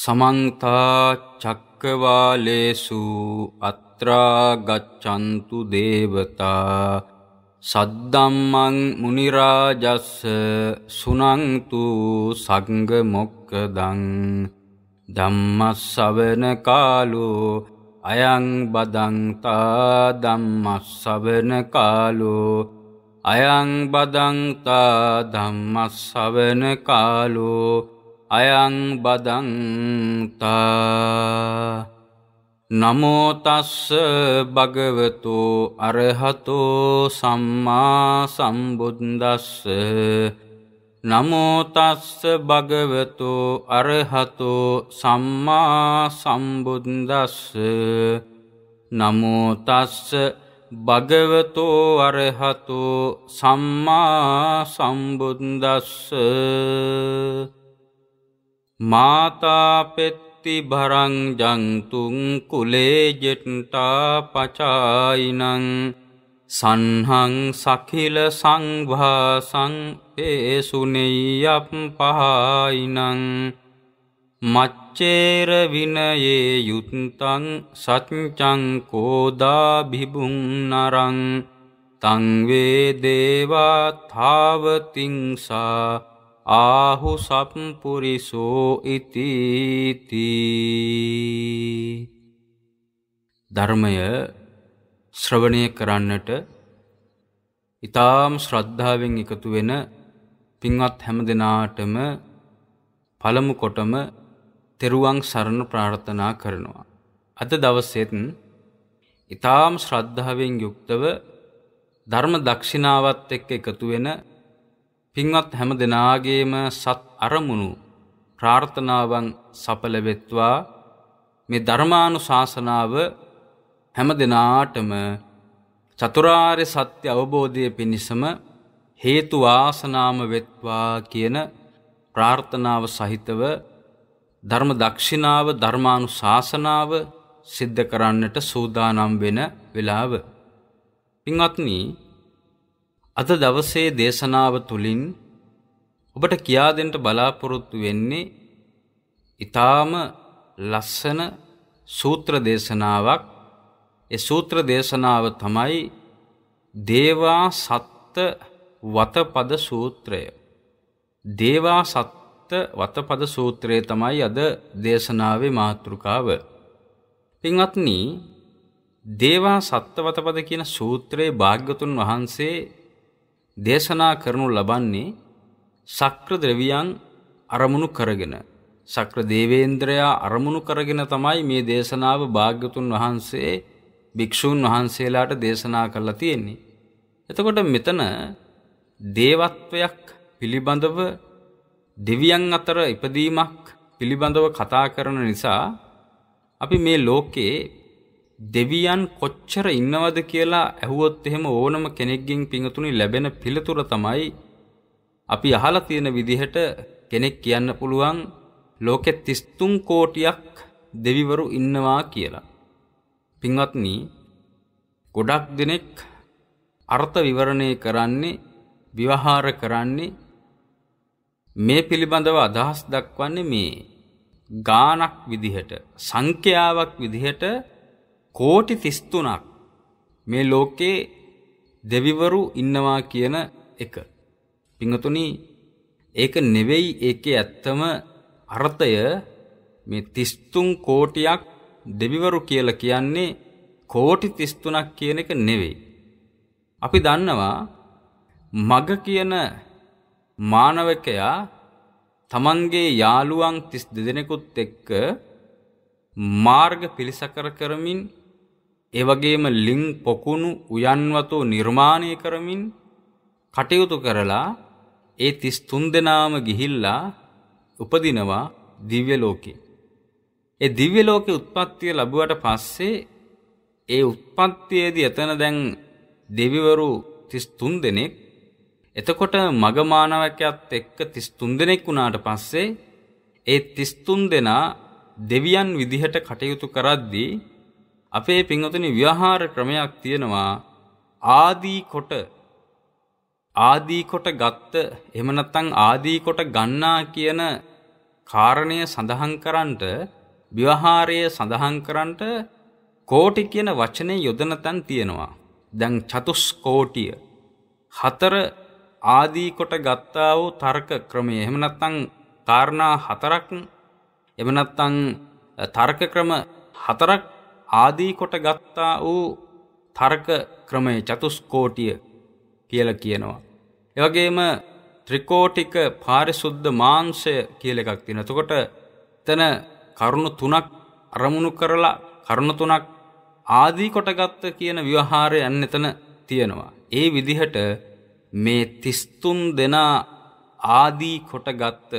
සමන්තා චක්කවාලේසු අත්‍රාගච්ඡන්තු දේවතා සද්දම්මං මුනිරාජස්ස සුනන්තු සංග මොක්කදං ධම්මස්සවන කාලෝ අයං බදන්තා ධම්මස්සවන කාලෝ අයං බදන්තා ධම්මස්සවන කාලෝ අයං බදන්තා නමෝතස්ස භගවතු අරහතෝ සම්මා සම්බුද්දස්ස නමෝතස්ස භගවතු අරහතෝ සම්මා සම්බුද්දස්ස නමෝතස්ස භගවතෝ අරහතෝ සම්මා සම්බුද්දස්ස මාතාපෙත්ති භරංජන්තුන් කුලේජෙට්ටා පචායිනං සන්හං සකිල සංවාසං පේසුනෙයප් පහයිනං මච්චේරවිනයේ යුත්තං සච්චංකෝදාභිබුන් නරං තංවේ දේවා තාවතිංසා ආහු සප්පුරිසෝ ඉතිති ධර්මය ශ්‍රවණය කරන්නට ඊ타ම් ශ්‍රද්ධාවෙන් එකතු වෙන පින්වත් හැම දිනාටම පළමු කොටම තෙරුවන් සරණ ප්‍රාර්ථනා කරනවා අද දවසෙත් ඊ타ම් ශ්‍රද්ධාවෙන් යුක්තව ධර්ම දක්ෂිනාවත් එක්ක එකතු වෙන පින්වත් හැම දෙනාගේම සත් අරමුණු ප්‍රාර්ථනාවන් සඵල වෙත්වා මේ ධර්මානුශාසනාව හැම දිනාටම චතුරාර්ය සත්‍ය අවබෝධය පිණිසම හේතු වාසනාම වෙත්වා කියන ප්‍රාර්ථනාව සහිතව ධර්ම දක්ෂිනාව ධර්මානුශාසනාව සිද්ධ කරන්නට සූදානම් වෙන වෙලාව පින්වත්නි අද දවසේ දේශනාව තුලින් ඔබට කියා දෙන්න බලාපොරොත්තු වෙන්නේ ඊටාම ලස්සන සූත්‍ර දේශනාවක් ඒ සූත්‍ර දේශනාව තමයි දේවා සත්ත වතපද සූත්‍රය දේවා සත්ත වතපද සූත්‍රය තමයි අද දේශනාවේ මාතෘකාව පින්වත්නි දේවා සත්ත වතපද කියන සූත්‍රයේ භාග්‍යතුන් වහන්සේ දේශනා කරනු ලබන්නේ ශක්‍ර ද්‍රවියන් අරමුණු කරගෙන ශක්‍ර දේවේන්ද්‍රයා අරමුණු කරගෙන තමයි මේ දේශනාව භාග්‍යතුන් වහන්සේ භික්ෂූන් වහන්සේලාට දේශනා කරලා තියෙන්නේ. එතකොට මෙතන දේවත්වයක් පිළිබඳව දෙවියන් අතර ඉපදීමක් පිළිබඳව කතා කරන නිසා අපි මේ ලෝකේ දෙවියන් කොච්චර ඉන්නවද කියලා ඇහුවොත් එහෙම ඕනම කෙනෙක්ගෙන් පිඟතුනි ලැබෙන පිළිතුර තමයි අපි අහලා තියෙන විදිහට කෙනෙක් කියන්න පුළුවන් ලෝකෙ 33 කෝටියක් දෙවිවරු ඉන්නවා කියලා. පින්වත්නි, ගොඩක් දෙනෙක් අර්ථ විවරණය කරන්නේ විවහාර කරන්නේ මේ පිළිබඳව අදහස් දක්වන්නේ මේ ගානක් විදිහට සංඛ්‍යාවක් විදිහට කෝටි 33ක් මේ ලෝකේ දෙවිවරු ඉන්නවා කියන එක. පිංගතුනි ඒක නෙවෙයි ඒකේ ඇත්තම අර්ථය මේ 33 කෝටියක් දෙවිවරු කියලා කියන්නේ කෝටි 33ක් කියන එක නෙවෙයි. අපි දන්නවා මග කියන මානවකයා තමන්ගේ යාළුවන් 32 දෙනෙකුත් එක්ක මාර්ග පිළිසකර කරමින් එවගේම ලිං පොකුණු උයන්වතු නිර්මාණය කරමින් කටයුතු කරලා ඒ 33 දෙනාම ගිහිල්ලා උපදිනවා දිව්‍ය ලෝකේ. ඒ දිව්‍ය ලෝකේ උත්පත්තිය ලැබුවට පස්සේ ඒ උත්පත්තියේදී එතන දැන් දෙවිවරු 33 දෙනෙක් එතකොට මග මානවකයාත් එක්ක 33 දෙනෙක් වුණාට පස්සේ ඒ 33 දෙනා දෙවියන් විදිහට කටයුතු කරද්දී අපේ පින්වතුනි ව්‍යවහාර ක්‍රමයක් තියෙනවා ආදී කොට ආදී කොට ගත්ත එහෙම නැත්නම් ආදී කොට ගන්නා කියන කාරණය සඳහන් කරන්නට ව්‍යවහාරයේ සඳහන් කරන්නට කෝටි කියන වචනේ යොදන තැන් තියෙනවා. දැන් චතුස්කෝටිය හතර ආදී කොට ගත්තා වූ තර්ක ක්‍රමය එහෙම නැත්නම් කාරණා හතරක් එහෙම නැත්නම් තර්ක ක්‍රම හතරක් ආදී කොට ගත්තා වූ තර්ක ක්‍රමය චතුස්කෝටිය කියලා කියනවා. ඒ වගේම ත්‍රිකෝටික පාරිශුද්ධ මාංශය කියලා එකක් තියෙනවා. එතකොට එතන කරුණු තුනක් අරමුණු කරලා කරුණු තුනක් ආදී කොටගත්ත කියන ව්‍යවහාරය යන්න එතන තියෙනවා. ඒ විදිහට මේ 33 දෙනා ආදී කොටගත්ත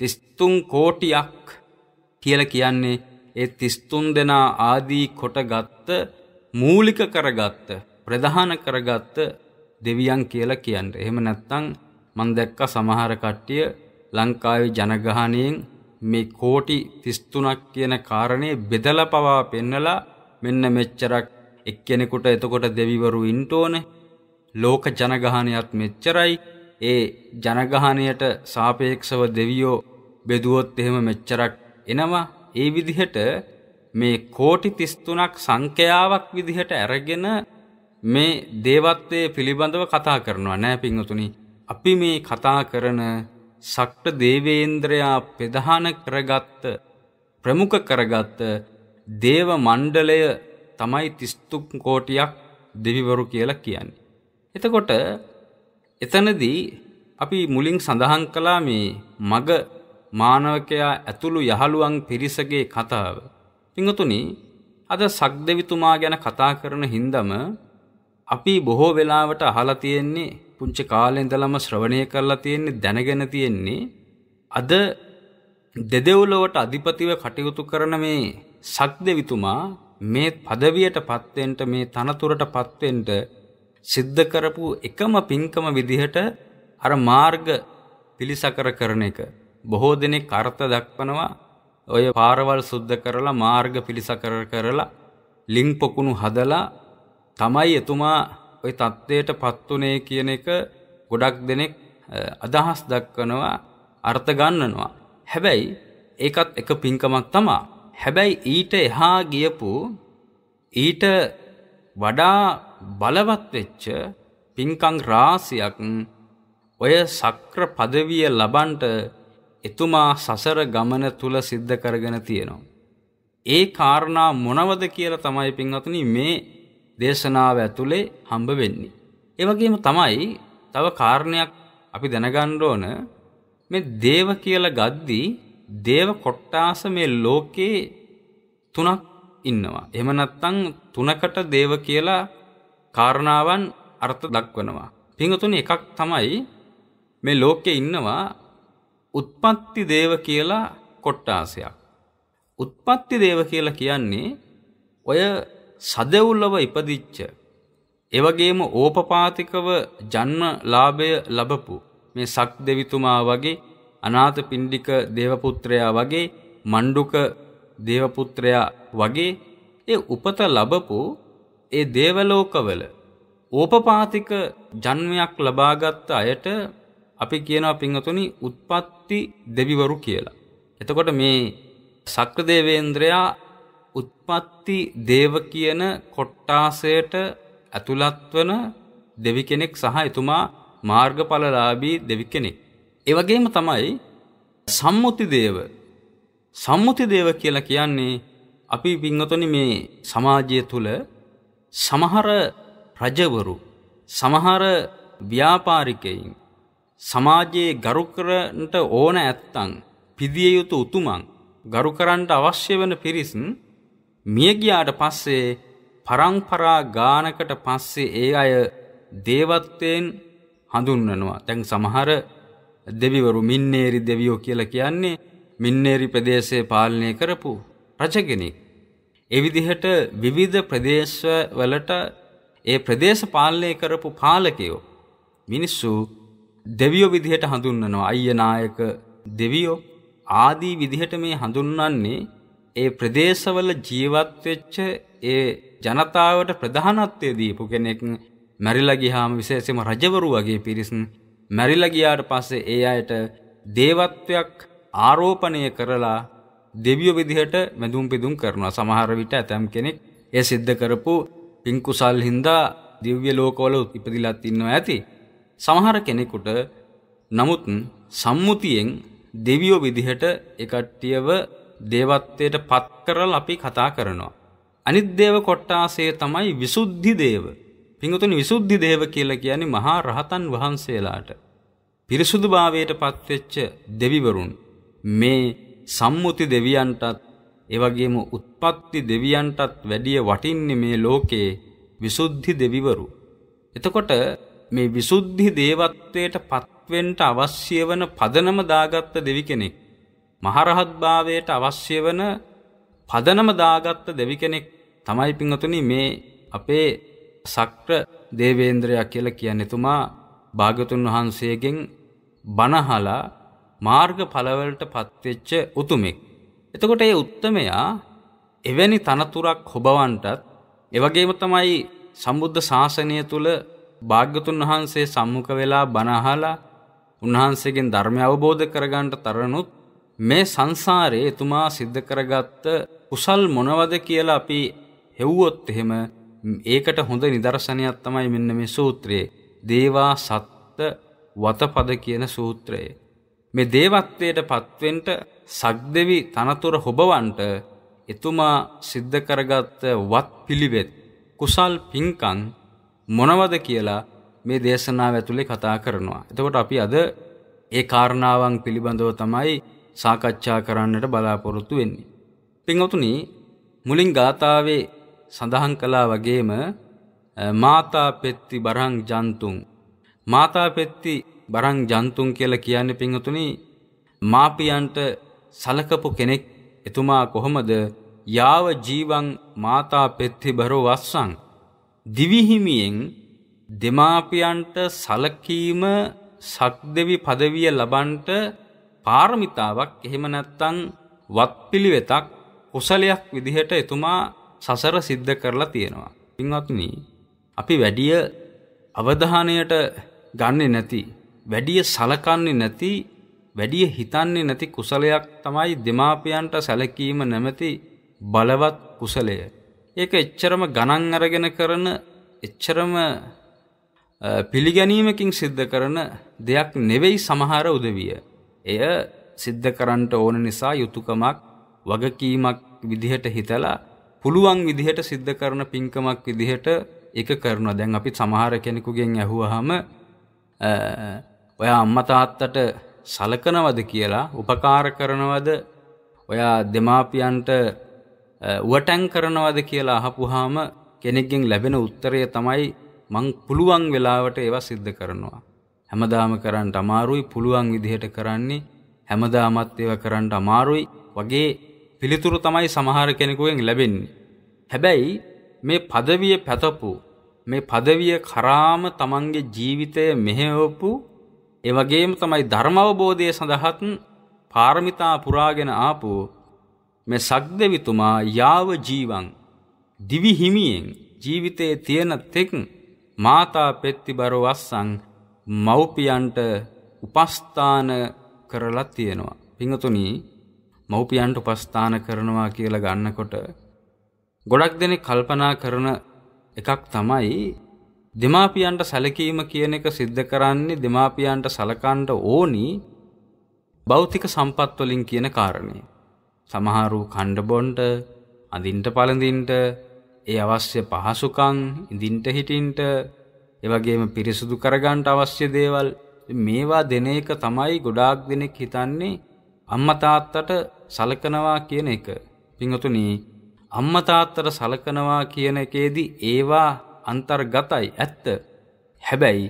33 කෝටියක් කියලා කියන්නේ ඒ 33 දෙනා ආදී කොටගත් මූලික කරගත් ප්‍රධාන කරගත් දෙවියන් කියලා කියන්නේ. එහෙම නැත්නම් මම දැක්ක සමහර කට්ටිය ලංකාවේ ජනගහණයෙන් මේ කෝටි 33ක් කියන කාරණේ බෙදලා පවා පෙන්නලා මෙන්න මෙච්චරක් එක්කෙනෙකුට එතකොට දෙවිවරු ඉන්න ඕනේ. ලෝක ජනගහණයත් මෙච්චරයි. ඒ ජනගහණයට සාපේක්ෂව දෙවියෝ බෙදුවොත් එහෙම මෙච්චරක් එනවා. ඒ විදිහට මේ කෝටි 33ක් සංඛ්‍යාවක් විදිහට අරගෙන මේ දේවත්වයේ පිළිබඳව කතා කරනවා නෑ පින්වතුනි අපි මේ කතා කරන ශක්ත දේවේන්ද්‍රයා ප්‍රධාන කරගත්ත ප්‍රමුඛ කරගත්ත දේව මණ්ඩලය තමයි 33 කෝටියක් දෙවිවරු කියලා කියන්නේ. එතකොට එතනදී අපි මුලින් සඳහන් කළා මේ මග මානවකයා ඇතුළු යහළුවන් පිරිසගේ කතාව. පිඟතුනි අද සක්දෙවිතුමා ගැන කතා කරන හින්දම අපි බොහෝ වෙලාවට අහලා තියෙන්නේ පුංචි කාලේ ඉඳලම ශ්‍රවණය කරලා තියෙන්නේ දැනගෙන තියෙන්නේ අද දෙදෙව්ලොවට අධිපතිව කටයුතු කරන මේ සක්දෙවිතුමා මේ পদවියට පත්වෙන්න මේ තනතුරට පත්වෙන්න සිද්ධ කරපු එකම පින්කම විදිහට අර මාර්ග පිලිසකර කරන එක බොහෝ දෙනෙක් අර්ථ දක්වනවා ඔය පාරවල් සුද්ධ කරලා මාර්ග පිළිසකර කරලා ලිං පොකුණු හදලා තමයි එතුමා ওই தත්ත්වයට පත්ුනේ කියන එක ගොඩක් දෙනෙක් අදහස් දක්වනවා අර්ථ ගන්නනවා. හැබැයි ඒකත් එක පින්කමක් තමයි. හැබැයි ඊට එහා ගියපු ඊට වඩා බලවත් වෙච්ච පින්කම් රාශියක් ඔය සක්‍ර পদවිය ලබන්ට එතුමා සසර ගමන තුල සිද්ධ කරගෙන තියෙනවා. ඒ කාරණා මොනවද කියලා තමයි පින්වතුනි මේ දේශනාව ඇතුලේ හම්බ වෙන්නේ. ඒ වගේම තමයි තව කාරණයක් අපි දැනගන්න ඕන මේ දේව කියලා ගද්දී දේව කොට්ටාස මේ ලෝකේ තුනක් ඉන්නවා. එහෙම නැත්නම් තුනකට දේව කියලා කාරණාවන් අර්ථ දක්වනවා. පින්වතුනි එකක් තමයි මේ ලෝකේ ඉන්නවා උත්පත්ති දේව කියලා කොට්ටාසයක්. උත්පත්ති දේව කියලා කියන්නේ ඔය සදෙව්ලව ඉපදිච්ච එවගේම ඕපපාතිකව ජන්ම ලාභය ලබපු මේ සක් දෙවිතුමා වගේ අනාථ පිණ්ඩික දේවපුත්‍රයා වගේ මණ්ඩුක දේවපුත්‍රයා වගේ ඒ උපත ලබපු ඒ දේවලෝකවල ඕපපාතික ජන්මයක් ලබාගත් අයට අපි කියනවා පින්වතුනි උත්පත්ති දෙවිවරු කියලා. එතකොට මේ සක්‍රදේවේන්ද්‍රයා උත්පත්ති දේව කියන කොට්ටාසයට ඇතුළත් වන දෙවි කෙනෙක් සහ එතුමා මාර්ගඵලලාභී දෙවි කෙනෙක්. ඒ වගේම තමයි සම්මුති දේව. සම්මුති දේව කියලා කියන්නේ අපි පින්වතුනි මේ සමාජය තුල සමහර රජවරු සමහර ව්‍යාපාරිකයින් සමාජයේ ගරු කරන්නට ඕන ඇත්තන් පිදිය යුතු උතුමන් ගරු කරන්නට අවශ්‍ය වන පිරිස් මිය ගියාට පස්සේ පරම්පරා ගානකට පස්සේ ඒ අය දේවත්වයෙන් හඳුන්වනවා. දැන් සමහර දෙවිවරු මින්නේරි දෙවියෝ කියලා කියන්නේ මින්නේරි ප්‍රදේශයේ පාලනය කරපු රජ කෙනෙක්. ඒ විදිහට විවිධ ප්‍රදේශවලට ඒ ප්‍රදේශ පාලනය කරපු පාලකයෝ මිනිස්සු දෙවියෝ විදිහට හඳුන්වනවා අයිය නායක දෙවියෝ ආදී විදිහට මේ හඳුන්වන්නේ ඒ ප්‍රදේශවල ජීවත් වෙච්ච ඒ ජනතාවට ප්‍රධානත්වය දීපු කෙනෙක් මැරිලා ගියාම විශේෂයෙන්ම රජවරු වගේ පිරිස් මැරිලා ගියාට පස්සේ ඒ අයට දේවත්වයක් ආරෝපණය කරලා දෙවියෝ විදිහට වැඳුම් පිදුම් කරනවා සමහර විට ඇතම් කෙනෙක් ඒ සිද්ධ කරපු පින්කුසල් හින්දා දිව්‍ය ලෝකවල ඉපදිලත් ඉන්නවා ඇති සමහර කෙනෙකුට නමුත් සම්මුතියෙන් දෙවියෝ විදිහට එකට්ටියව දේවත්වයට පත් කරලා අපි කතා කරනවා. අනිත් දේව කොට්ටාසය තමයි විසුද්ධි දේව. පිංගුතුනි විසුද්ධි දේව කියලා කියන්නේ මහා රහතන් වහන්සේලාට. පිරිසුදුභාවයට පත්වෙච්ච දෙවිවරුන් මේ සම්මුති දෙවියන්ටත් එවැගේම උත්පත්ති දෙවියන්ටත් වැඩිය වටින්නේ මේ ලෝකේ විසුද්ධි දෙවිවරු. එතකොට මේ විසුද්ධි දේවත්වයට පත්වෙන්ට අවශ්‍ය වන පදනම දාගත්ත දෙවි කෙනෙක්. මහරහත් භාවයට අවශ්‍ය වන පදනම දාගත්ත දෙවි කෙනෙක් තමයි පිංහතුනි මේ අපේ සක්‍ර දේවේන්ද්‍රයා කියලා කියන්නේ තුමා භාගතුන් වහන්සේගෙන් බණහලා මාර්ග ඵලවලට පත්වෙච්ච උතුමෙක්. එතකොට ඒ උත්තමයා එවැනි තනතුරක් හොබවන්ටත් එවගේම තමයි සම්බුද්ධ ශාසනය තුළ භාග්‍යතුන් වහන්සේ සම්මුඛ වෙලා බණ අහලා උන්වහන්සේගෙන් ධර්මය අවබෝධ කරගන්නට තරණුත් මේ සංසාරේ එතුමා සිද්ධ කරගත්ත කුසල් මොනවද කියලා අපි හෙව්වොත් එහෙම ඒකට හොඳ නිදර්ශනයක් තමයි මෙන්න මේ සූත්‍රයේ දේවා සත්ත වතපද කියන සූත්‍රය. මේ දේවත්වයට පත්වෙන්ට සක්දෙවි තනතුර හොබවන්ට එතුමා සිද්ධ කරගත් වත් පිළිවෙත් කුසල් පින්කම් මොනවද කියලා මේ දේශනාව ඇතුලේ කතා කරනවා. එතකොට අපි අද ඒ කාරණාවන් පිළිබඳව තමයි සාකච්ඡා කරන්නට බලාපොරොත්තු වෙන්නේ. පින්වතුනි මුලින් ගාථාවේ සඳහන් කළා වගේම මාතා පෙත්ති බරං ජන්තුන් මාතා පෙත්ති බරං ජන්තුන් කියලා කියන්නේ පින්වතුනි මාපියන්ට සලකපු කෙනෙක් එතුමා කොහොමද යාව ජීවං මාතා පෙත්ති බරෝ වස්සං දිවිහිමියෙන් දෙමාපියන්ට සලකීම සක්දෙවි පදවිය ලබන්ට පාරමිතාවක් එහෙම නැත්නම් වත්පිළිවෙතක් කුසලයක් විදිහට එතුමා සසර සිද්ධ කරලා තියෙනවා. පින්වත්නි, අපි වැඩිය අවධානයට ගන්නෙ නැති, වැඩිය සලකන්නේ නැති, වැඩිය හිතන්නේ නැති කුසලයක් තමයි දෙමාපියන්ට සැලකීම නැමැති බලවත් කුසලය. ඒක එච්චරම ගණන් අරගෙන කරන එච්චරම පිළිගැනීමකින් සිද්ධ කරන දෙයක් නෙවෙයි සමහර උදවිය. එය සිද්ධ කරන්නට ඕන නිසා යුතුයකමක් වගකීමක් විදිහට හිතලා පුළුවන් විදිහට සිද්ධ කරන පින්කමක් විදිහට එක කරනවා. දැන් අපි සමහර කෙනෙකුගෙන් ඇහුවාම ඔයා අම්මා තාත්තට සලකනවද කියලා, උපකාර කරනවද? ඔයා දෙමාපියන්ට වටැන් කරනවද කියලා අහපුහාම කෙනෙක්ගෙන් ලැබෙන උත්තරය තමයි මං පුළුවන් වෙලාවට ඒවා සිද්ධ කරනවා. හැමදාම කරන්න අමාරුයි පුළුවන් විදිහට කරන්නේ හැමදාමත් ඒව කරන්න අමාරුයි වගේ පිළිතුරු තමයි සමහර කෙනෙකුෙන් ලැබෙන්නේ. හැබැයි මේ පදවිය පැතපු මේ පදවිය කරාම තමන්ගේ ජීවිතය මෙහෙවපු එවගේම තමයි ධර්මවබෝධය සඳහත් පාරමිතා පුරාගෙන ආපු මේ සක්දෙවිතුමා යාව ජීවං දිවිහිමියෙන් ජීවිතයේ තියෙන තෙක් මාතා පෙත්තිබරෝ අස්සං මව්පියන්ට උපස්ථාන කරලා තියෙනවා. පිංහතුනී මව්පියන්ට උපස්ථාන කරනවා කියලා ගන්නකොට ගොඩක් දෙනෙක් කල්පනා කරන එකක් තමයි දෙමාපියන්ට සැලකීම කියන එක සිද්ධ කරන්නේ දෙමාපියන්ට සලකන්න ඕනි භෞතික සම්පත් වලින් කියන කාරණේ. සමහරු කණ්ඩබොන්ට අඳින්ට පළඳින්ට ඒ අවශ්‍ය පහසුකං ඉඳින්ට හිටින්ට එවගේම පිරිසුදු කරගන්ට අවශ්‍ය දේවල් මේවා දෙන එක තමයි ගොඩාක් දෙනෙක් හිතන්නේ අම්මා තාත්තට සලකනවා කියන එක. පින්වතුනි අම්මා තාත්තට සලකනවා කියන එකේදී ඒවා අන්තර්ගතයි ඇත්ත. හැබැයි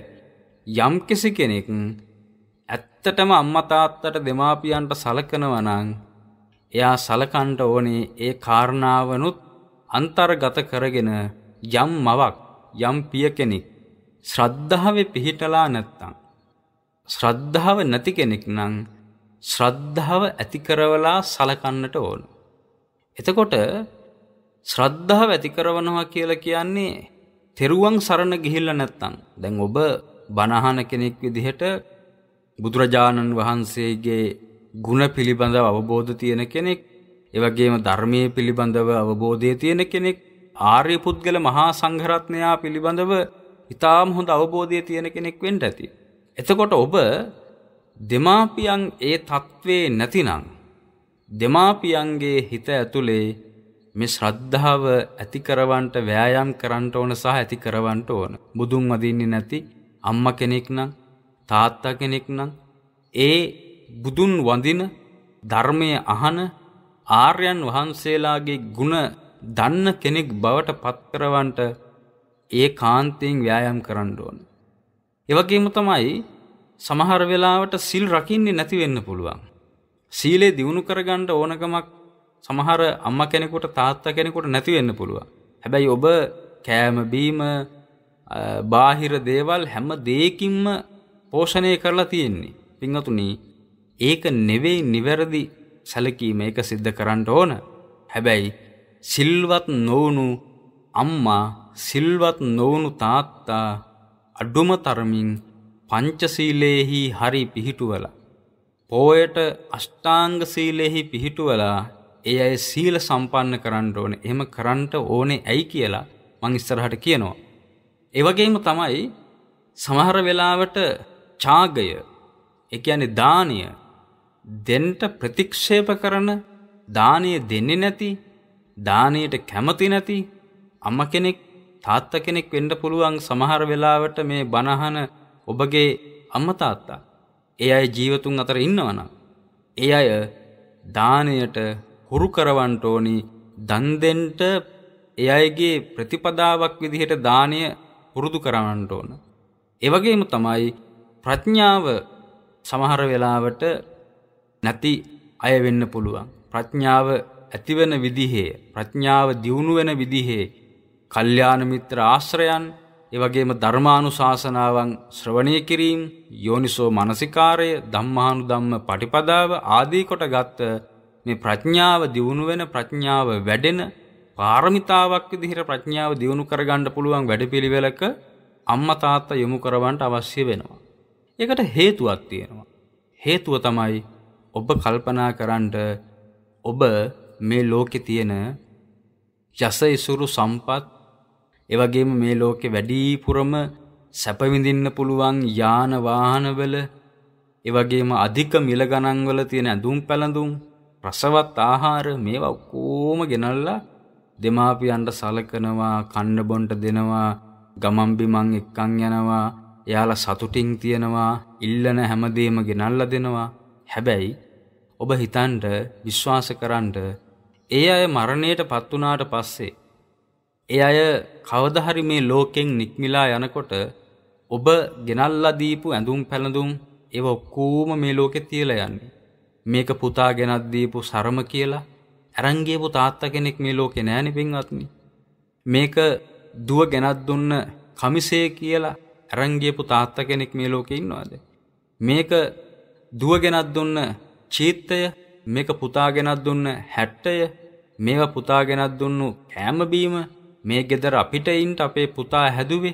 යම් කෙනෙක් ඇත්තටම අම්මා තාත්තට දෙමාපියන්ට සලකනවා නම් එයා සලකන්ට ඕනේ ඒ කාරණාවනුත් අන්තර්ගත කරගෙන යම් මවක් යම් පිය කෙනෙක් ශ්‍රද්ධාවේ පිහිටලා නැත්තම් ශ්‍රද්ධාව නැති කෙනෙක් නම් ශ්‍රද්ධාව ඇති කරවලා සලකන්නට ඕන. එතකොට ශ්‍රද්ධාව ඇති කරවනවා කියලා කියන්නේ තෙරුවන් සරණ ගිහිල්ලා නැත්තම් දැන් ඔබ බණහන කෙනෙක් විදිහට බුදුරජාණන් වහන්සේගේ ಗುಣ පිළිබඳව අවබෝධ තියෙන කෙනෙක් එවගේම ධර්මයේ පිළිබඳව අවබෝධය තියෙන කෙනෙක් ආර්ය පුද්ගල මහා සංඝරත්නයා පිළිබඳව ඉතාම හොඳ අවබෝධය තියෙන කෙනෙක් වෙන්න ඇති. එතකොට ඔබ දෙමාපියන් ඒ తත්වේ නැතිනම් දෙමාපියන්ගේ හිත ඇතුලේ මේ ශ්‍රද්ධාව ඇති කරවන්නට වෑයම් කරන්න ඕන සහ ඇති කරවන්නට ඕන. බුදුන් වදින්නේ නැති අම්මා කෙනෙක් නම් තාත්තා කෙනෙක් නම් ඒ බුදුන් වඳින ධර්මය අහන ආර්යන් වහන්සේලාගේ ගුණ දන්න කෙනෙක් බවට පත්කරවන්ට ඒ කාන්තයෙන් ව්‍යායම් කරන්න ඕන. එවගේම තමයි සමහර වෙලාවට සිල් රකින්නේ නැති වෙන්න පුළුවන්. සීලේ දිනු කරගන්න ඕනකමක් සමහර අම්මා කෙනෙකුට තාත්තා කෙනෙකුට නැති වෙන්න පුළුවන්. හැබැයි ඔබ කෑම බීම බාහිර දේවල් හැම දෙයකින්ම පෝෂණය කරලා තියෙන්නේ. පින්වතුනි ඒක නෙවෙයි නිවැරදි සැලකීම ඒක සිද්ධ කරන්න ඕන. හැබැයි සිල්වත් නොවුණු අම්මා සිල්වත් නොවුණු තාත්තා අඩුම තරමින් පංචසීලයෙහි හරි පිහිටුවල. පෝයට අෂ්ටාංග සීලයෙහි පිහිටුවලා ඒ අය සීල සම්පන්න කරන්න ඕන එහෙම කරන්නට ඕනේ ඇයි කියලා මං ඉස්සරහට කියනවා. ඒ වගේම තමයි සමහර වෙලාවට ඡාගය ඒ කියන්නේ දානීය දෙන්ට ප්‍රතික්ෂේප කරන දානය දෙන්නේ නැති දානයට කැමති නැති අම්ම කෙනෙක් තාත්ත කෙනෙක් වෙන්න පුළුවන් සමහර වෙලාවට මේ බණහන ඔබගේ අම්ම තාත්තා. ඒ අය ජීවතුන් අතර ඉන්නවනම්. ඒ අය දානයට හුරු කරවන්ට ඕනි දන් දෙන්නට ඒ අයගේ ප්‍රතිපදාවක් විදිහට දානය හුරුදු කරවන්ට ඕන. ඒ වගේම තමයි ප්‍රඥාව සමහර වෙලාවට නැති අය වෙන්න පුළුවන්. ප්‍රඥාව ඇතිවෙන විදිහේ ප්‍රඥාව දියුණු වෙන විදිහේ කල්යාණ මිත්‍ර ආශ්‍රයන් ඒ වගේම ධර්මානුශාසනාවන් ශ්‍රවණය කිරීම යෝනිසෝ මනසිකාරය ධම්මානුධම්ම පටිපදාව ආදී කොටගත් මේ ප්‍රඥාව දියුණු වෙන ප්‍රඥාව වැඩෙන පාරමිතාවක් විදිහට ප්‍රඥාව දියුණු කරගන්න පුළුවන් වැඩපිළිවෙලක අම්මා තාත්තා යොමු කරවන්න අවශ්‍ය වෙනවා. ඒකට හේතුවක් තියෙනවා. හේතුව තමයි ඔබ කල්පනා කරන්ට ඔබ මේ ලෝකෙ තියෙන යස ඉසුරු සම්පත් එවගේම මේ ලෝකෙ වැඩිපුරම සැපවිඳින්න පුළුවන් යාන වාහනවල එවගේම අධික මිල ගණන්වල තියෙන ඇඳුම් පැළඳුම් රසවත් ආහාර මේවා ඔක්කොම ගෙනල්ලා දෙමාපියන්ට සලකනවා කන්න බොන්න දෙනවා ගමන් බිමන් එක්කන් යනවා එයාලා සතුටින් තියනවා ඉල්ලන හැමදේම ගෙනල්ලා දෙනවා හැබැයි ඔබ හිතන්ඩ විශ්වාස කරන්ඩ ඒ අය මරණයට පත්වනාට පස්සේ. ඒ අය කවදහරි මේ ලෝකෙන් නික්මිලා යනකොට ඔබ ගෙනල්ලදීපු ඇඳුම් පැළඳුම් එව ඔක්කූම මේ ලෝකෙ තියල යන්නේ. මේක පුතා ගෙනත්දීපු සරම කියලා ඇරංගේපු තාත්ත කෙනෙක් මේ ලෝකෙ නෑනි පින්වත්නි. මේක දුව ගෙනත් දුන්න කමිසේ කියලා ඇරංගේපු තාත්ත කෙනෙක් මේ ලෝකෙ ඉන්නවාද. මේක දුවගෙනත් දුන්න චීත්තය මේක පුතාගෙනත් දුන්න හැට්ටය මේවා පුතාගෙනත් දුන්නු කෑමබීම මේ ගෙදර අපිටයින්ට අපේ පුතා හැදුවේ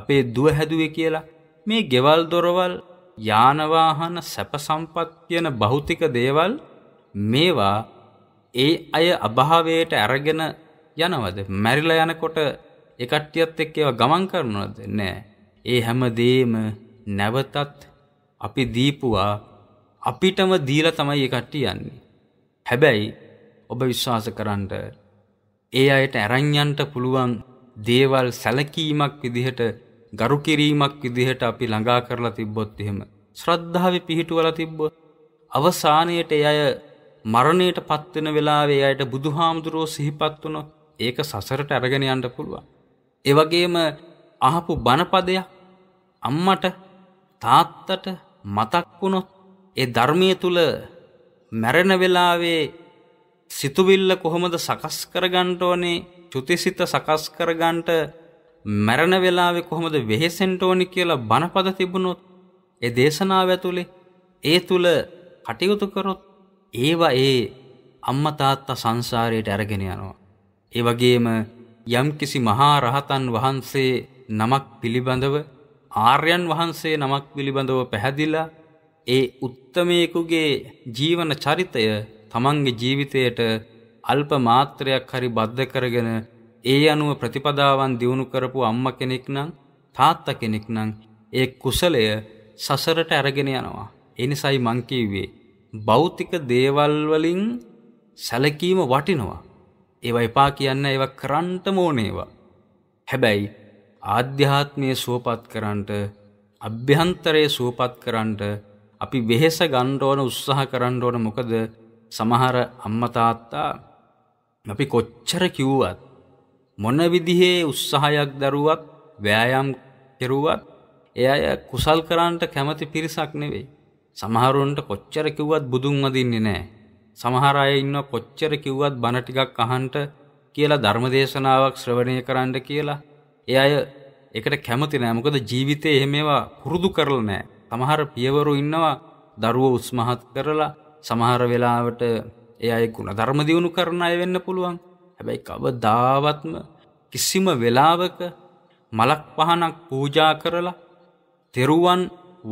අපේ දුව හැදුවේ කියලා මේ ගෙවල් දොරවල් යානවාහන සැපසම්පත් කියන භෞතික දේවල් මේවා ඒ අය අභාවයට ඇරගෙන යනවද මැරිලා යනකොට එකට්ටියත් එක්ක ඒවා ගමන් කරනවද නෑ ඒ හැම දේම නැවතත් අපි දීපුවා අපිටම දීලා තමයි ඒ කට්ටිය යන්නේ. හැබැයි ඔබ විශ්වාස කරන්න ඒ අයට අරන් පුළුවන් දේවල් සැලකීමක් විදිහට ගරු කිරීමක් විදිහට අපි ළඟා කරලා තිබ්බොත් එහෙම ශ්‍රද්ධාවේ පිහිටුවලා තිබ්බොත් අවසානයේට ඒ අය මරණයට පත් වෙන වෙලාවේ ඒ අයට බුදුහාමුදුරුවෝ සිහිපත් වුණොත් ඒක සසරට අරගෙන යන්න පුළුවන්. ඒ වගේම අහපු බණපදයක් අම්මට තාත්තට මතක් වුණොත් ඒ ධර්මයේ තුල මැරෙන වෙලාවේ සිතුවිල්ල කොහොමද සකස් කරගන්න ඕනේ? චුතිසිත සකස් කරගන්නට මැරෙන වෙලාවේ කොහොමද වෙහෙසෙන්න ඕනේ කියලා බණපද තිබුණොත් ඒ දේශනාව ඇතුලේ ඒ තුල කටයුතු කරොත් ඒවා ඒ අම්මා තාත්තා සංසාරයට අරගෙන යනවා. ඒ වගේම යම්කිසි මහා රහතන් වහන්සේ නමක් පිළිබඳව ආර්යන් වහන්සේ නමක් පිළිබඳව පැහැදිලා ඒ උත්තමයෙකුගේ ජීවන චරිතය තමන්ගේ ජීවිතයට අල්ප මාත්‍රයක් හරි බද්ධ කරගෙන ඒ අනුව ප්‍රතිපදාවන් දියුණු කරපු අම්ම කෙනෙක් නම් තාත්තා කෙනෙක් නම් ඒ කුසලය සසරට අරගෙන යනවා. එනිසයි මං කිව්වේ භෞතික දේවල් වලින් සැලකීම වටිනවා. ඒවා එපා කියන්න ඒවා කරන්නට ඕනේවා. හැබැයි ආධ්‍යාත්මය සුවපත් කරන්නට අභ්‍යන්තරය සුවපත් කරන්නට අපි වෙහෙස ගන්න ඕන උත්සාහ කරන්න ඕන මොකද සමහර අම්මා තාත්තා අපි කොච්චර කිව්වත් මොන විදිහේ උත්සාහයක් දරුවත් ව්‍යායාම් කෙරුවත් ඒ අය කුසල් කරන්නට කැමති පිරිසක් නෙවෙයි. සමහරුන්ට කොච්චර කිව්වත් බුදුන් වදින්නේ නැහැ. සමහර අය ඉන්නවා කොච්චර කිව්වත් බණ ටිකක් අහන්න කියලා ධර්මදේශනාවක් ශ්‍රවණය කරන්න කියලා ඒ අය එකට කැමති නෑ මොකද ජීවිතේ එහෙම ඒවා පුරුදු කරලා නෑ. සමහර පියවරු ඉන්නවා දරුවෝ උස්මහත් කරලා සමහර වෙලාවට ඒ අය ಗುಣධර්ම දියුණු කරන අය වෙන්න පුළුවන්. හැබැයි කවදාවත්ම කිසිම වෙලාවක මලක් පහනක් පූජා කරලා තෙරුවන්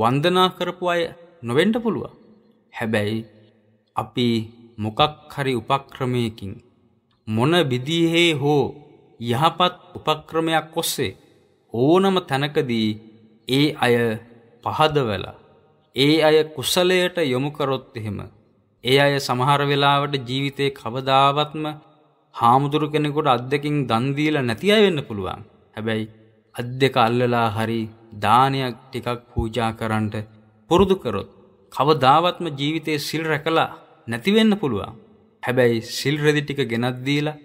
වන්දනා කරපු අය නොවෙන්න පුළුවන්. හැබැයි අපි මොකක් හරි උපක්‍රමයකින් මොන විදිහේ හෝ යහපත් උපක්‍රමයක් ඔස්සේ ඕනම තැනකදී ඒ අය පහදවලා ඒ අය කුසලයට යොමු කරොත් එහෙම ඒ අය සමහර වෙලාවට ජීවිතේ කවදාවත්ම හාමුදුරු කෙනෙකුට අද්දකින් දන් දීලා නැති අය වෙන්න පුළුවන්. හැබැයි අද්දක අල්ලලා හරි දානයක් ටිකක් පූජා කරන්නට පුරුදු කරොත් කවදාවත්ම ජීවිතේ සිල් රැකලා නැති වෙන්න පුළුවන්. හැබැයි සිල් රෙදි ටික ගෙනත් දීලා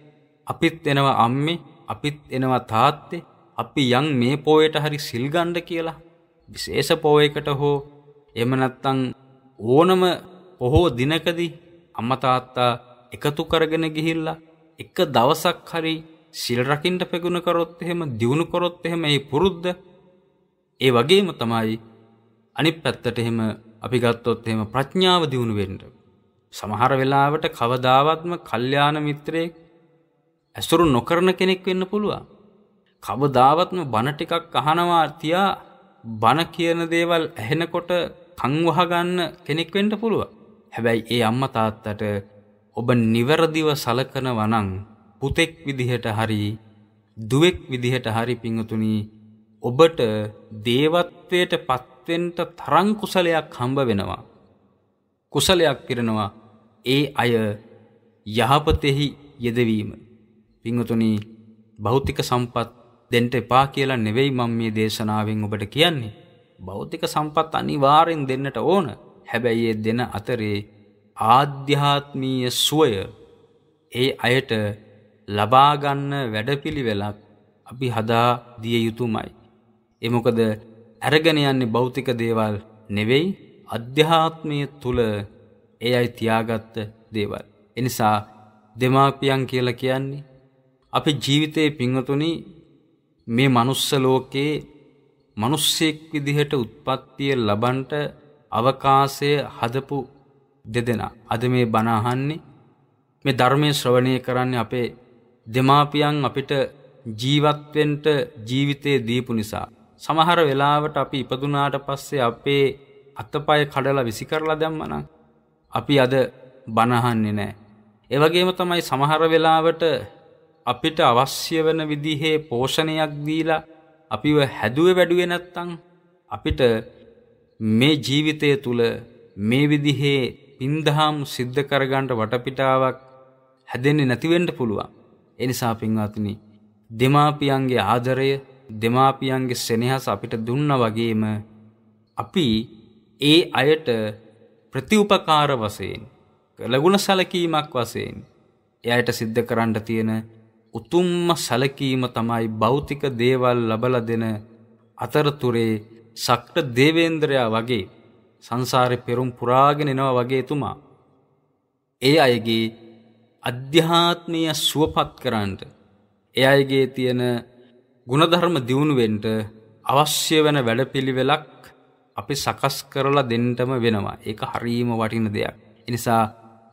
අපිත් එනවා අම්මේ අපිත් එනවා තාත්තේ අපි යන් මේ පෝයට හරි සිල්ගණ්ඩ කියලා විශේෂ පෝයකට හෝ එම නැත්තං ඕනම පොහෝ දිනකදී අම්මතාත්තා එකතු කරගෙන ගිහිල්ලා එක දවසක් හරි සිල්රකින්ට පෙගුණ කරොත් එහෙම දියුණු කොරොත් එහෙම ඒ පුරුද්ද ඒ වගේම තමයි අනිත් පැත්තට එහෙම අපි ගත්තොත් එහෙම ප්‍රඥාව දියුණු වෙන්න. සමහර වෙලාවට කවදාවත්ම කල්යාණ මිත්‍රයෙක් ඇසුරු නොකරන කෙනෙක් වෙන්න පුළුවන්. කවදාවත්ම බන ටිකක් අහනවා තියා බන කියන දේවල් ඇහෙනකොට කන් වහගන්න කෙනෙක් වෙන්න පුළුවන්. හැබැයි ඒ අම්මා තාත්තට ඔබ නිවැරදිව සලකනවා නම් පුතෙක් විදිහට හරි දුවෙක් විදිහට හරි පිංගුතුනි ඔබට දේවත්වයට පත්වෙන්න තරම් කුසලයක් හම්බ වෙනවා. කුසලයක් පිරෙනවා ඒ අය යහපතෙහි යෙදවීම පිංහතුනී භෞතික සම්පත් දෙන්ට එපා කියලා නෙවෙයි මං මේ දේශනාවෙන් ඔබට කියන්නේ. භෞතික සම්පත් අනිවාරෙන් දෙන්නට ඕන හැබැයි ඒ දෙන අතරේ ආධ්‍යාත්මීය සුවය ඒ අයට ලබාගන්න වැඩපිළිවෙලක් අපි හදා දිය යුතුමයි. එමොකද ඇරගෙන යන්නේ භෞතික දේවල් නෙවෙයි අධ්‍යාත්මය තුළ ඒ අයි තියාගත්ත දේවල්. එනිසා දෙමාපියන් කියලා කියන්නේ අපි ජීවිතයේ පින්වතුනි මේ manuss ලෝකේ මිනිස්සෙක් විදිහට උත්පත්තිය ලබන්ට අවකාශය හදපු දෙදෙනා අද මේ බණ අහන්නේ මේ ධර්මයේ ශ්‍රවණය කරන්නේ අපේ දෙමාපියන් අපිට ජීවත් වෙන්න ජීවිතේ දීපු නිසා සමහර වෙලාවට අපි ඉපදුනාට පස්සේ අපේ අතපය කඩලා විසි කරලා දැම්මනම් අපි අද බණ අහන්නේ නැහැ. ඒ වගේම තමයි සමහර වෙලාවට අපිට අවශ්‍ය වන විදිහේ පෝෂණයක් දීලා අපිව හැදුවේ වැඩුවේ නැත්තම් අපිට මේ ජීවිතය තුල මේ විදිහේ පින්දහම් සිද්ධ කරගන්න වටපිටාවක් හැදෙන්නේ නැති වෙන්න පුළුවන්. ඒ නිසා පින්වත්නි දෙමාපියන්ගේ ආදරය දෙමාපියන්ගේ සෙනෙහස අපිට දුන්නා වගේම අපි ඒ අයට ප්‍රතිඋපකාර වශයෙන් ලගුණ සැලකීමක් වශයෙන් එයාට සිද්ධ කරන්න තියෙන උතුම්ම සැලකීම තමයි භෞතික දේවල් ලබල දෙන අතරතුරේ සක්ට දේවේන්ද්‍රයා වගේ සංසාරය පෙරුම් පුරාගෙන එනවා වගේ තුමා. ඒ අයගේ අධ්‍යාත්මය සුවපත් කරන්නට ඒ අයගේ තියෙන ගුණධර්ම දියුණුවෙන්ට අවශ්‍ය වෙන වැඩපිළිවෙලක් අපි සකස් කරලා දෙන්නටම වෙනවා. ඒක හරීම වටින දෙයක්. එනිසා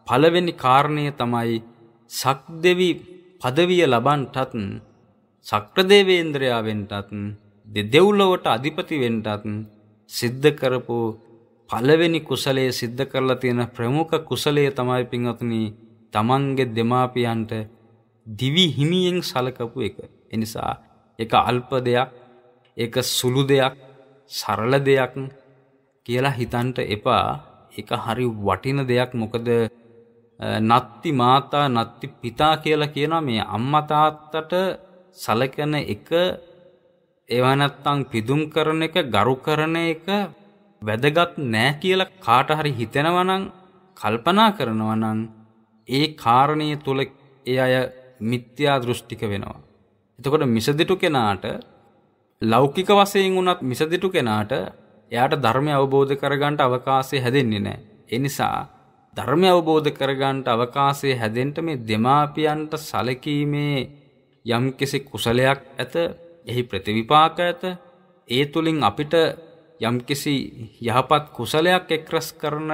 පළවෙනි කාරණය තමයි සක්දෙවි පදවිය ලබන්ටත් සක්‍රදේවේන්ද්‍රයාවෙන්ටත් දෙදෙව්ලොවට අධිපති වෙන්ටත් සිද්ධ කරපු පළවෙනි කුසලයේ සිද්ධ කරලා තියෙන ප්‍රමුඛ කුසලයේ තමයි පින්වත්නි තමන්ගේ දෙමාපියන්ට දිවි හිමියෙන් සලකපු එක. එනිසා ඒක අල්ප දෙයක්, ඒක සුළු දෙයක්, සරල දෙයක් කියලා හිතන්ට එපා. ඒක හරි වටින දෙයක්. මොකද නත්ති මාතා නත්ති පිතා කියලා කියනවා මේ අම්මා තාත්තට සලකන එක ඒව නැත්තම් පිදුම් කරන එක ගරු කරන එක වැදගත් නෑ කියලා කාට හරි හිතෙනවා නම් කල්පනා කරනවා නම් ඒ කාරණය තුල ඒ අය මිත්‍යා දෘෂ්ටික වෙනවා. එතකොට මිසදිටු කෙනාට ලෞකික වශයෙන් වුණත් මිසදිටු කෙනාට එයාට ධර්මය අවබෝධ කරගන්න අවකාශය හැදෙන්නේ නැහැ. ඒ නිසා ධර්මය අවබෝධ කරගන්නට අවකාශයේ හැදෙන්ට මේ දෙමාපියන්ට සැලකීමේ යම්කිසි කුසලයක් ඇත එහි ප්‍රතිවිපාක ඇත ඒ තුලින් අපිට යම්කිසි යහපත් කුසලයක් එක්රස් කරන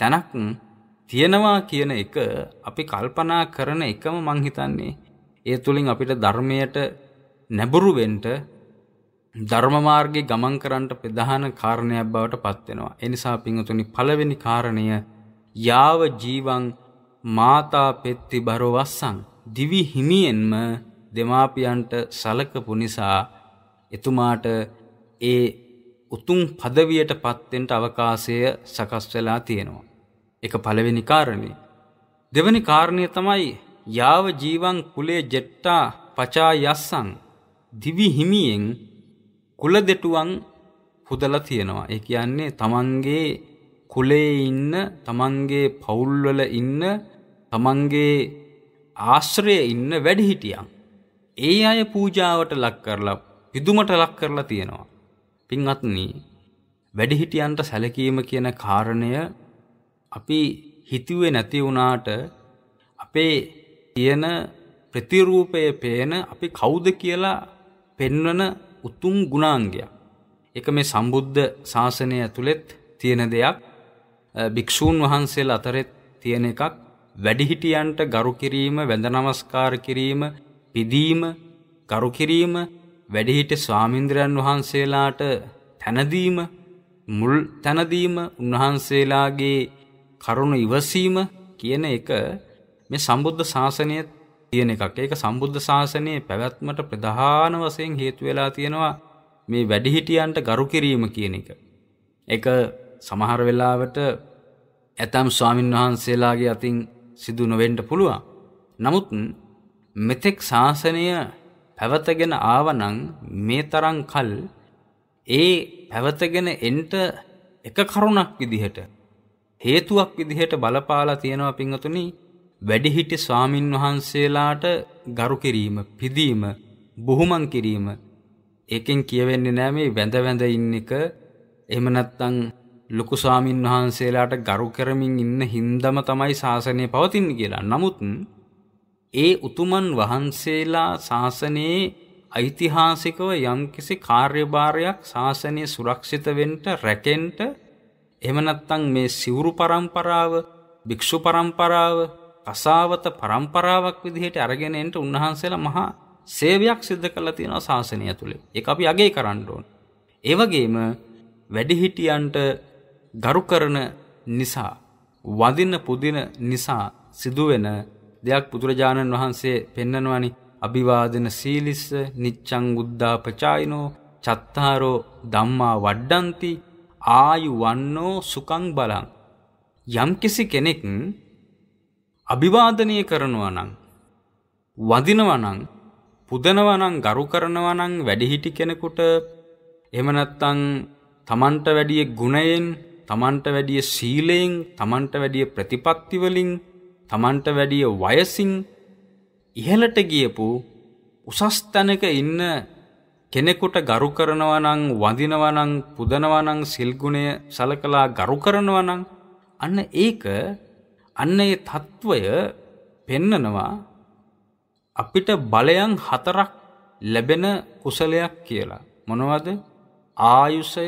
තැනක් තියෙනවා කියන එක අපි කල්පනා කරන එකම මං හිතන්නේ ඒ තුලින් අපිට ධර්මයට නැඹුරු වෙන්න ධර්ම මාර්ගේ ගමන් කරන්නට ප්‍රධාන කාරණයක් බවට පත් වෙනවා. ඒ නිසා පින්වතුනි පළවෙනි කාරණය යාව ජීවං මාතා පෙත්ති බරොවස්සං දිවි හිමියෙන්ම දෙමාපියන්ට සලකපු නිසා එතුමාට ඒ උතුම් පදවියට පත්වෙන්ට අවකාශය සකස් වෙලා තියෙනවා. එක පළවෙනි කාරණය. දෙවනි කාරණය තමයි යාව ජීවන් කුලේ ජෙට්ටා පචා යස්සං දිවි හිමියෙන් කුල දෙටුවන් හුදලා තියෙනවා. ඒ කියන්නේ තමන්ගේ කුලේ ඉන්න තමන්ගේ පවුල්වල ඉන්න තමන්ගේ ආශ්‍රය ඉන්න වැඩිහිටියන්. ඒ අය පූජාවට ලක් කරලා පිදුමට ලක් කරලා තියෙනවා. පින්වත්නි වැඩිහිටියන්ට සැලකීම කියන කාරණය අපි හිතුවේ නැති වුණාට අපේ තියෙන ප්‍රතිරූපය පේන අපි කවුද කියලා පෙන්වන උතුම් ගුණාංගයක්. එක මේ සම්බුද්ධ ශාසනය ඇතුළෙත් තියෙන දෙයක් භික්ෂූන් වහන්සේල අතරෙත් තියෙන එකක් වැඩිහිටියන්ට ගරු කිරීම වැඳ නමස්කාර කිරීම පිදීම ගරු කිරීම වැඩිහිටි ස්වාමින්ද්‍රයන් වහන්සේලාට තැනදීම මුල් තැනදීම උන්වහන්සේලාගේ කරුණ ඉවසීම කියන එක මේ සම්බුද්ධ ශාසනය තියෙන එකක්. ඒක සම්බුද්ධ ශාසනයේ පැවැත්මට ප්‍රධාන වශයෙන් හේතු වෙලා තියෙනවා මේ වැඩිහිටියන්ට ගරු කිරීම කියන එක. ඒක සමහර වෙලාවට ඇතම් ස්වාමින් වහන්සේලාගේ අතින් සිදු නොවෙන්ට පුළුවන්. නමුත් මෙතෙක් ශාසනය පැවතගෙන ආවනං මේ තරම් කල් ඒ පැවතගෙන එන්ට එක කරුණක් විදිහට හේතුවක් විදිහට බලපාලා තියෙනවා පිංහතුනි වැඩිහිටි ස්වාමින් වහන්සේලාට ගරු කිරීම පිදීම බොහොමන් කිරීම ඒකෙන් කියවෙන්නේ නෑ මේ වැඳ වැඳ ඉන්න එක එහෙම නැත්නම් ලොකු ස්වාමින් වහන්සේලාට ගරු කරමින් ඉන්න හින්දම තමයි ශාසනය පවතින්න කියලා. නමුත් ඒ උතුමන් වහන්සේලා ශාසනයේ ඓතිහාසිකව යම්කිසි කාර්යභාරයක් ශාසනය සුරක්ෂිත වෙන්න රැකෙන්න එහෙම නැත්නම් මේ සිවුරු પરම්පරාව, භික්ෂු પરම්පරාව, කසාවත પરම්පරාවක් විදිහට අරගෙන එන්න උන්වහන්සේලා මහා සේවයක් සිද්ධ කරලා තියෙනවා ශාසනය ඇතුලේ. ඒක අපි අගේ කරන්න ඕන. ඒ වගේම වැඩිහිටියන්ට ගරු කරන නිසා වඳින්න පුදින නිසා සිදුවෙන දෙයක් බුදුරජාණන් වහන්සේ පෙන්නනවනි අභිවාදන සීලිස්ස නිච්චං උද්දා පචායිනෝ චත්තාරෝ ධම්මා වඩ්ඩන්ති ආයු වන්නෝ සුකං බලං යම්කිසි කෙනෙක් අභිවාදනය කරනවා නම් වඳිනවා නම් පුදනවා නම් ගරු කරනවා නම් වැඩිහිටි කෙනෙකුට එහෙම නැත්නම් Tamanට වැඩිය ගුණයෙන් තමන්ට වැඩිය සීලයෙන් තමන්ට වැඩිය ප්‍රතිපත්තිවලින් තමන්ට වැඩිය වයසින් ඉහලට ගියපු උසස් තැනක ඉන්න කෙනෙකුට ගරු කරනවා නම් වඳිනවා නම් පුදනවා නම් සිල්ගුණය සලකලා ගරු කරනවා නම් අන්න ඒක අන්න ඒ తত্ত্বය පෙන්නනවා අපිට බලයන් හතරක් ලැබෙන කුසලයක් කියලා මොනවද ආයුෂය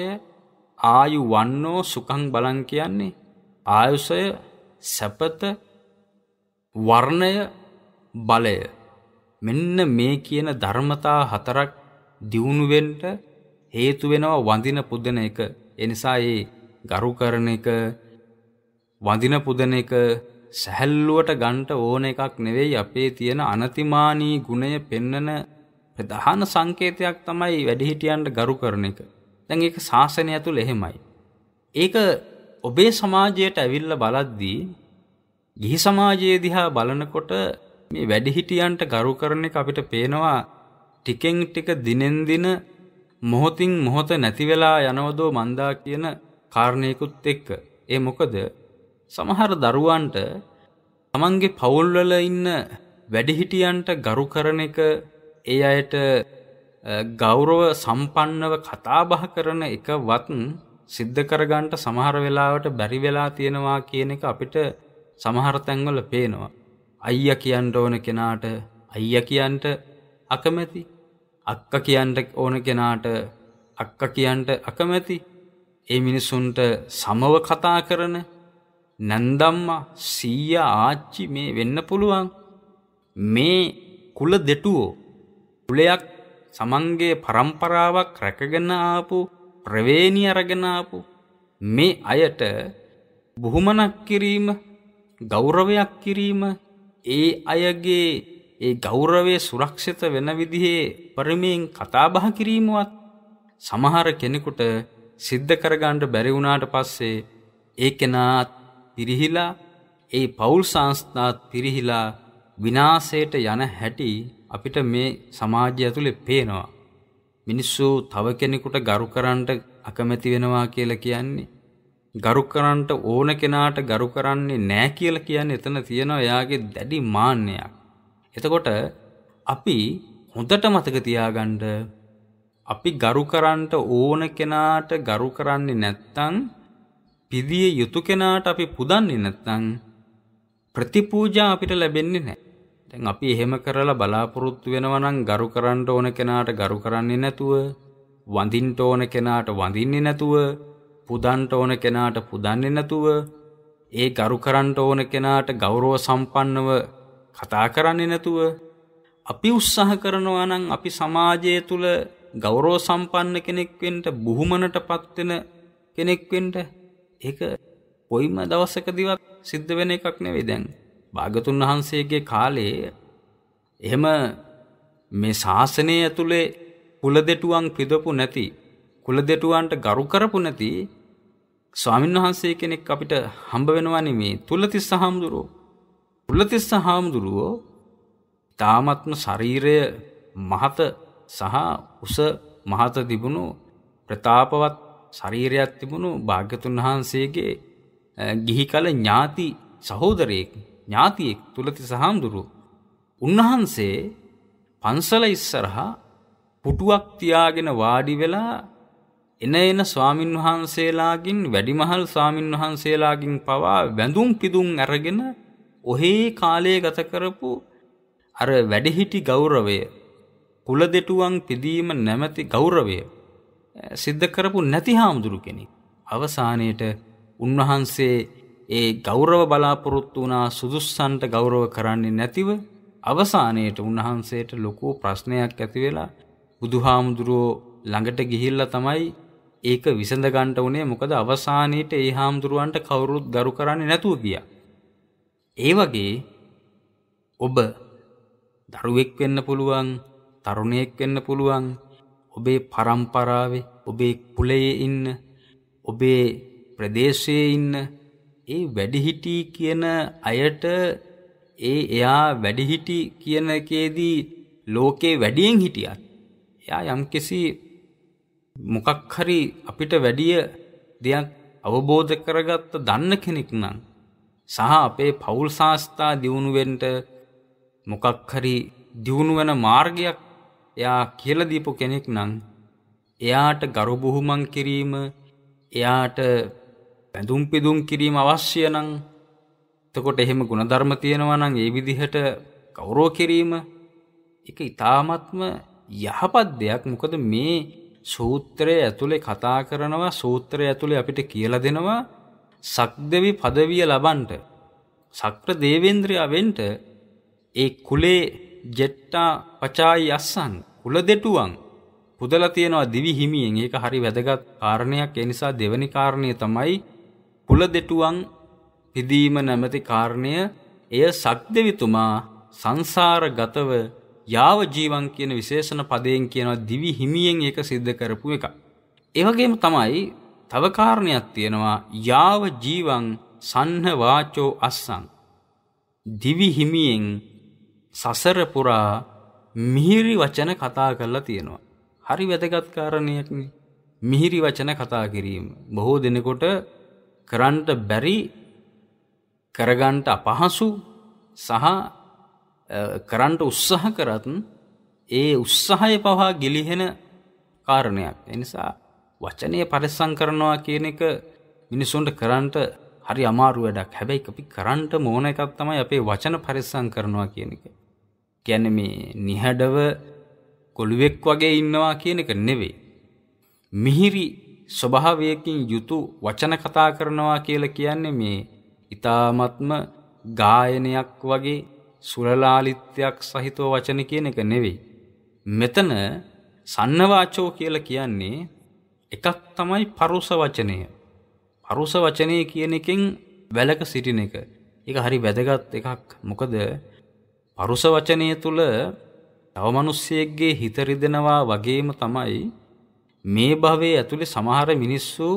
ආයු වන්නෝ සුකං බලන් කියන්නේ ආයුෂය සැපත වර්ණය බලය මෙන්න මේ කියන ධර්මතා හතරක් දියුණුවෙන්ට හේතු වෙනවා වඳින පුදන එක එනිසා ඒ ගරු කරන එක වඳින පුදන එක සැහැල්ලුවට ගන්ට ඕන එකක් නෙවෙයි අපේ තියෙන අනතිමානී ගුණය පෙන්නන ප්‍රධාන සංකේතයක් තමයි වැඩිහිටියන්ට ගරු කරන එක දැන් ඒක ශාසනය ඇතුළ එහෙමයි. ඒක ඔබේ සමාජයට ඇවිල්ල බලද්දී ගිහි සමාජයේ දිහා බලනකොට මේ වැඩිහිටියන්ට ගරු කරන එක අපිට පේනවා ටිකෙන් ටික දිනෙන් දින මොහොතින් මොහොත නැති වෙලා යනවදෝ මන්දා කියන කාරණේකුත් එක්ක. ඒ මොකද සමහර දරුවන්ට තමන්ගේ පවුල්වල ඉන්න වැඩිහිටියන්ට ගරු කරන එක ඒ අයට ගෞරව සම්පන්නව කතාබහ කරන එක වත් සිද්ධ කරගන්ට සමහර වෙලාවට බැරි වෙලා තියෙනවා කියන එක අපිට සමහර තැන්වල පේනවා. අයිය කියන්ට ඕන කෙනාට අයිය කියන්ට අකමැති අක්ක කියන්ට ඕන කෙනාට අක්ක කියන්ට අකමැති ඒ මිනිසුන්ට සමව කතා කරන නැන්දම්මා සීය ආච්චි මේ වෙන්න පුළුවන් මේ කුල දෙටුවෝ කුලයක් සමන්ගේ පරම්පරාවක් රැකගෙන ආපු ප්‍රවේණි අරගෙන ආපු මේ අයට බුහුමනක් කිරීම ගෞරවයක් කිරීම ඒ අයගේ ඒ ගෞරවයේ සුරක්ෂිත වෙන විදිහේ පරිමයෙන් කතාබහ කිරීමවත් සමහර කෙනෙකුට සිද්ධ කරගන්න බැරි වුණාට පස්සේ ඒ කෙනාත් පිරිහිලා ඒ පෞල් සංස්ථාත් පිරිහිලා විනාශයට යන හැටි අපිට මේ සමාජය ඇතුලේ පේනවා. මිනිස්සු තව කෙනෙකුට ගරු කරන්නට අකමැති වෙනවා කියලා කියන්නේ ගරු කරන්නට ඕන කෙනාට ගරු කරන්නේ නැහැ කියලා කියන්නේ එතන තියෙන එයාගේ දැඩි මාන්නයක්. එතකොට අපි හොඳට මතක තියාගන්න අපි ගරු කරන්නට ඕන කෙනාට ගරු කරන්නේ නැත්නම් පිදිය යුතු කෙනාට අපි පුදන්නේ නැත්නම් ප්‍රතිපූජා අපිට ලැබෙන්නේ නැහැ. දැන් අපි එහෙම කරලා බලාපොරොත්තු වෙනවා නම් ගරු කරන්න ඕන කෙනාට ගරු කරන්නේ නැතුව වඳින්න ඕන කෙනාට වඳින්නේ නැතුව පුදන්න ඕන කෙනාට පුදන්නේ නැතුව ඒ ගරු කරන්න ඕන කෙනාට ගෞරව සම්පන්නව කතා කරන්නේ නැතුව අපි උත්සාහ කරනවා නම් අපි සමාජය තුල ගෞරව සම්පන්න කෙනෙක් වෙන්න බුහුමනටපත් වෙන කෙනෙක් වෙන්න ඒක කොයිම දවසකදීවත් සිද්ධ වෙන එකක් නෙවෙයි දැන් භාගතුන් වහන්සේගේ කාලයේ එහෙම මේ ශාසනය ඇතුලේ කුලදෙටුවන් පිදපු නැති කුලදෙටුවන්ට ගරු කරපු නැති ස්වාමීන් වහන්සේ කෙනෙක් අපිට හම්බ වෙනවනේ මේ තුලතිස්ස හාමුදුරුවෝ තුලතිස්ස හාමුදුරුවෝ තාමත්ම ශරීරය මහත සහ උස මහත තිබුණු ප්‍රතාපවත් ශරීරයක් තිබුණු භාග්‍යතුන් වහන්සේගේ ගිහි කල ඥාති සහෝදරයෙක් ඥාතියෙක් තුලතිස හාමුදුරු උන්වහන්සේ පන්සල ඉස්සරහා පුටුවක් තියාගෙන වාඩි වෙලා එන එන ස්වාමින් වහන්සේලාගින් වැඩිමහල් ස්වාමින් වහන්සේලාගින් පවා වැඳුම් පිදුම් අරගෙන ඔහේ කාලයේ ගත කරපු අර වැඩහිටි ගෞරවය කුල දෙටුවන් පිදීම නැමැති ගෞරවය සිද්ධ කරපු නැති හාමුදුරු කෙනෙක් අවසානයේට උන්වහන්සේ ඒ ගෞරව බලාපොරොත්තු වනා සුදුස්සන්ට ගෞරව කරන්නේ නැතිව අවසානයට උන්වහන්සේට ලොකෝ ප්‍රශ්නයක් ඇති වෙලා බුදුහාමුදුරුවෝ ළඟට ගිහිල්ලා තමයි ඒක විසඳගන්ට උනේ මොකද අවසානයේට ඒ හාමුදුරුවන්ට කවුරුත් ගරු කරන්නේ නැතුව ගියා. ඒ වගේ ඔබ දරුවෙක් වෙන්න පුළුවන්, තරුණයෙක් වෙන්න පුළුවන්, ඔබේ પરම්පරාවේ, ඔබේ කුලයේ ඉන්න, ඔබේ ප්‍රදේශයේ ඉන්න ඒ වැඩිහිටි කියන අයට ඒ එයා වැඩිහිටි කියන එකේදී ලෝකේ වැඩියෙන් හිටියත් එයා යම්කිසි මොකක් හරි අපිට වැඩිය දෙයක් අවබෝධ කරගත්ත දන්න කෙනෙක් නම් සහ අපේ පෞල් සාස්ථා දියුණු වෙන්න මොකක් හරි දියුණු වෙන මාර්ගයක් එයා කියලා දීපු කෙනෙක් නම් එයාට ගරු බුහුමන් කිරීම එයාට පැඳුම් පිදුම් කිරීම අවශ්‍ය නම් එතකොට එහෙම ಗುಣධර්ම තියෙනවා නම් ඒ විදිහට ගෞරව කිරීම ඒක ඊ타ත්ම යහපත් දෙයක් මොකද මේ සූත්‍රය ඇතුලේ කතා කරනවා සූත්‍රය ඇතුලේ අපිට කියලා දෙනවා සක්දෙවි পদවිය ලබන්නට සක්‍ර දේවේන්ද්‍රයා වෙන්න ඒ කුලේ ජෙට්ටා පචායි අස්සන් කුල දෙටුවන් පුදලා තියෙනවා දිවි හිමියෙන් ඒක හරි වැදගත් කාරණයක් ඒ නිසා දෙවෙනි කාරණය තමයි කුල දෙටුවන් පිදීම නැමැති කාරණය එය සක්දෙවිතුමා සංසාරගතව යාව ජීවන් කියන විශේෂණ පදයෙන් කියනවා දිවි හිමියෙන් ඒක සිද්ධ කරපු එක. ඒ වගේම තමයි තව කාරණයක් තියෙනවා යාව ජීවන් සන්න වාචෝ අස්සං. දිවි හිමියෙන් සසර පුරා මිහිරි වචන කතා කරලා තියෙනවා. හරි වැදගත් කාරණයක් නේ. මිහිරි වචන කතා කිරීම. බොහෝ දිනකොට කරන්ට බැරි කරගන්ට අපහසු සහ කරන්ට උත්සාහ කරත්න් ඒ උත්සාහය පවා ගිලිහෙන කාරණයක් එනිසා වචනය පරිස්සං කරනවා කියන එක මිනිසුන්ට කරන්ට හරි අමාරු වැඩක් හැබැයි අපි කරන්ට මෝන එකක් තමයි අපේ වචන පරිස්සං කරනවා කියන එක. ගැන මේ නිහඩව කොළුවෙක් වගේ ඉන්නවා කියන එක නෙවෙයි. මිහිරි ස්වභාවයකින් යුතු වචන කතා කරනවා කියලා කියන්නේ මේ ඊ타මත්ම ගායනයක් වගේ සුරලාලිත්‍යයක් සහිතව වචන කියන එක නෙවෙයි. මෙතන සන්නවාචෝ කියලා කියන්නේ එකක් තමයි පරුස වචනය. පරුස වචනය කියන එකෙන් වැලක සිටින එක. ඒක හරි වැදගත් එකක්. මොකද පරුස වචනය තුල තව මිනිස්සෙක්ගේ හිත රිදෙනවා වගේම තමයි මේ භවයේ ඇතුලේ සමහර මිනිස්සු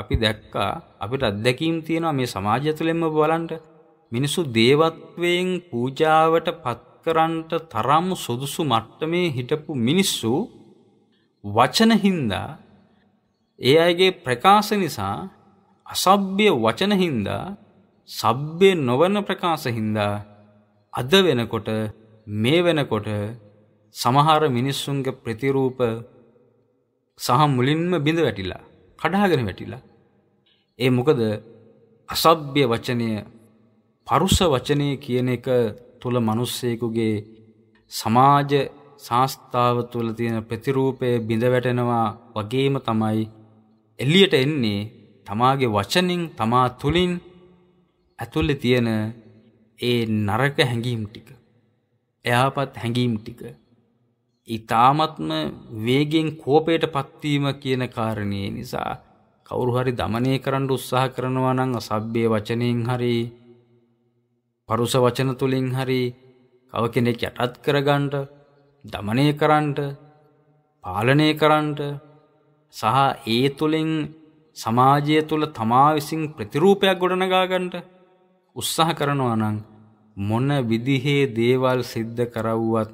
අපි දැක්කා අපිට අත්දැකීම් තියෙනවා මේ සමාජය තුළින්ම බලන්න මිනිස්සු දේවත්වයෙන් පූජාවට පත් කරන්නට තරම් සුදුසු මට්ටමේ හිටපු මිනිස්සු වචන හින්දා ඒ අයගේ ප්‍රකාශ නිසා අසභ්‍ය වචන හින්දා සබ්බේ නොවන ප්‍රකාශ හින්දා අද වෙනකොට මේ වෙනකොට සමහර මිනිස්සුන්ගේ ප්‍රතිරූප සහ මුලින්ම බිඳ වැටිලා කඩාගෙන වැටිලා. ඒ මොකද අසභ්‍ය වචනය පරුස වචනය කියන එක තුළ මනුස්සයකුගේ සමාජ ශාස්ථාව තුළ තියෙන ප්‍රතිරූපය බිඳ වැටෙනවා වගේම තමයි එල්ලියට එන්නේ තමාගේ වචනින් තමා තුළින් ඇතුළෙ තියෙන ඒ නරක හැඟීම් ටික එයාපත් හැඟීම් ටික ඊ타ත්ම වේගෙන් කෝපයට පත්වීම කියන කාරණේ නිසා කවුරු හරි দমনය කරන්න උත්සාහ කරනවා නම් අසභ්‍ය වචනෙන් හරි පරුස වචන තුලින් හරි කව කෙනෙක් යටත් කරගන්න দমনය කරන්න පාලනය කරන්න සහ ඒ තුලින් සමාජය තුල තමා විසින් ප්‍රතිරූපයක් ගොඩනගා ගන්නට උත්සාහ කරනවා නම් මොන විදිහේ දේවල් සිද්ධ කරවුවත්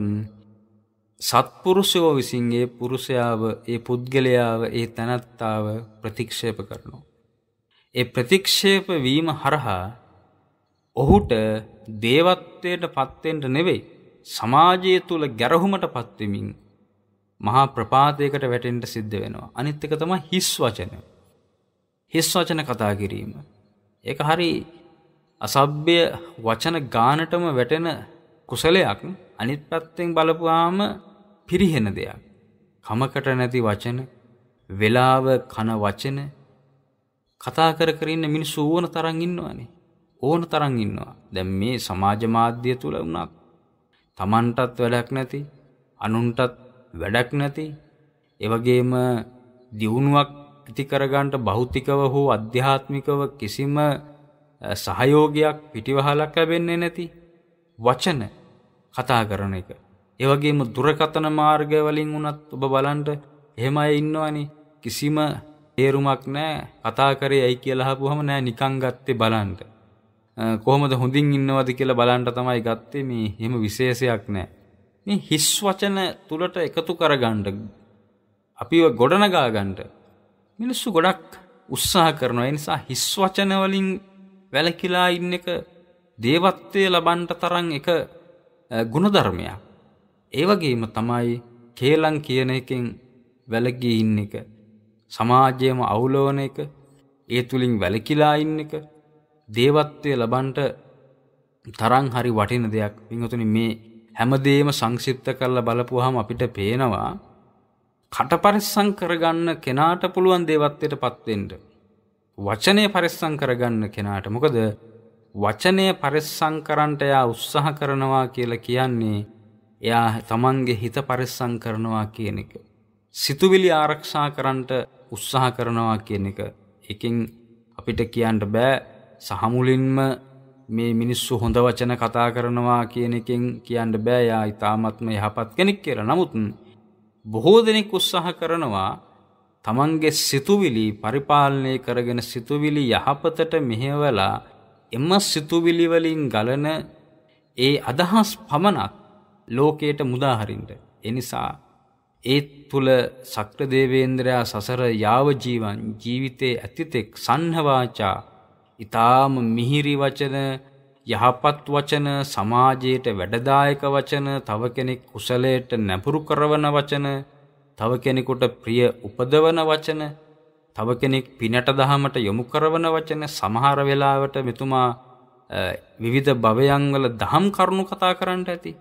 සත්පුරුෂයෝ විසින්ගේ පුරුෂයාව ඒ පුද්ගලයාව ඒ තැනත්තාව ප්‍රතික්ෂේප කරනවා. ඒ ප්‍රතික්ෂේප වීම හරහා ඔහුට දේවත්වයට පත්වෙන්ට නෙවෙයි සමාජය තුළ ගැරහුමට පත්වෙමින් මහා ප්‍රපාතයකට වැටෙන්ට සිද්ධ වෙනවා. අනිත් එක තමයි හිස් වචන. හිස් වචන කතා කිරීම. ඒක හරි අසභ්‍ය වචන ගානටම වැටෙන කුසලයක් අනිත් පැත්තෙන් බලපුවාම පිරිහෙන දෙයක්. කමකට නැති වචන, වේලාව කන වචන කතා කර කර ඉන්න මිනිස්සු ඕන තරම් ඉන්නවනේ. ඕන තරම් ඉන්නවා. දැන් මේ සමාජ මාධ්‍ය තුල වුණත් Tamanටත් වැඩක් නැති, අනුන්ටත් වැඩක් නැති, ඒ වගේම දියුණුවක් ඇති කරගන්න භෞතිකව හෝ අධ්‍යාත්මිකව කිසිම සහයෝගයක් පිටිවහලක් ලැබෙන්නේ නැති වචන කතා කරන එක ඒවගේම දුරකතන මාර්ග වලින් වුණත් ඔබ බලන්ට එහෙම අය ඉන්නවනේ කිසිම තේරුමක් නෑ කතාකරේ ඇයි කියලාහපු හම නෑ නිකං ගත්තේ බලන්ට කොහොමද හොඳින් ඉන්නවද කියලා බලන්ට තමයි ගත්තේ මේ එහෙම විශේෂයක් නෑ මේ හිස් වචන තුළට එකතු කරගන්ඩ අපි ගොඩනගාගන්ට මිනිස්සු ගොඩක් උත්සාහ කරනවා නිසා හිස් වචන වලින් වැලකිලා ඉන්න එක දේවත්වය ලබන්ට තරම් එක ගුණධර්මයක් ඒවගේම තමයි කේලං කියන එකෙන් වැලගී ඉන්න එක සමාජයම අවුලෝන එක ඒ තුළින් වැලකිලා ඉන්න එක දේවත්වය ලබන්ට තරං හරි වටින දෙයක් පිංහතුනි මේ හැමදේම සංක්ෂිප්ත කරලා බලපුහම අපිට පේනවා කටපරිස්සං කරගන්න කෙනාට පුළුවන් දේවත්වයට පත්වෙන්ට. වචනය පරිස්සං කරගන්න කෙනාට මොකද වචනය පරිස්සං කරන්ට එයා උත්සාහ කරනවා කියලා කියන්නේ එයා තමන්ගේ හිත පරිස්සම් කරනවා කියන එක. සිතුවිලි ආරක්ෂා කරන්නට උත්සාහ කරනවා කියන එක. එකෙන් අපිට කියන්න බෑ සහමුලින්ම මේ මිනිස්සු හොඳ වචන කතා කරනවා කියන එකෙන් කියන්න බෑ යා ඉතාමත්ම යහපත් කෙනෙක් කියලා. නමුත් බොහෝ දෙනෙක් උත්සාහ කරනවා තමන්ගේ සිතුවිලි පරිපාලනය කරගෙන සිතුවිලි යහපතට මෙහෙවලා එම සිතුවිලි වලින් ගලන ඒ අදහස් පමණක් ලෝකයට මුදාහරින්ට. එනිසා ඒත් තුළ සක්‍රදේවේන්ද්‍රයා සසර යාවජීවන් ජීවිතයේ ඇතිතෙක් සංහවාචා ඉතාම මිහිරි වචන යහපත් වචන සමාජයට වැඩදායක වචන තව කෙනෙක් කුසලයට නැපුරු කරවන වචන තව කෙනෙකුට ප්‍රිය උපදවන වචන තව කෙනෙක් පිනට දහමට යොමු කරවන වචන සමහර වෙලාවට මෙතුමා විවිධ භවයන් වල දහම් කරුණු කතා කරන්නට ඇති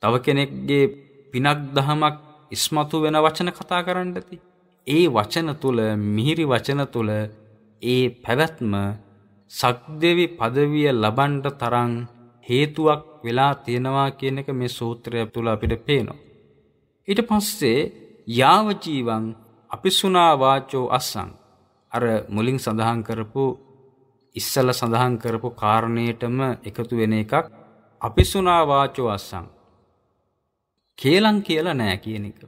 තව කෙනෙක්ගේ පිනක් දහමක් ඉස්මතු වෙන වචන කතා කරන්න ඇති. ඒ වචන තුල මිහිරි වචන තුල ඒ පැවැත්ම සක්දෙවි පදවිය ලබන්ට තරං හේතුවක් වෙලා තියෙනවා කියන එක මේ සූත්‍රය තුළ අපිට පේනවා. ඊට පස්සේ යාවජීවන් අපිසුනා වාචෝ අස්සං අර මුලින් සඳහන් කරපු ඉස්සල සඳහන් කරපු කාරණයටම එකතු වෙන එකක් අපිසුනා වාචෝ අස්සං කේලම් කියලා නෑ කියන එක.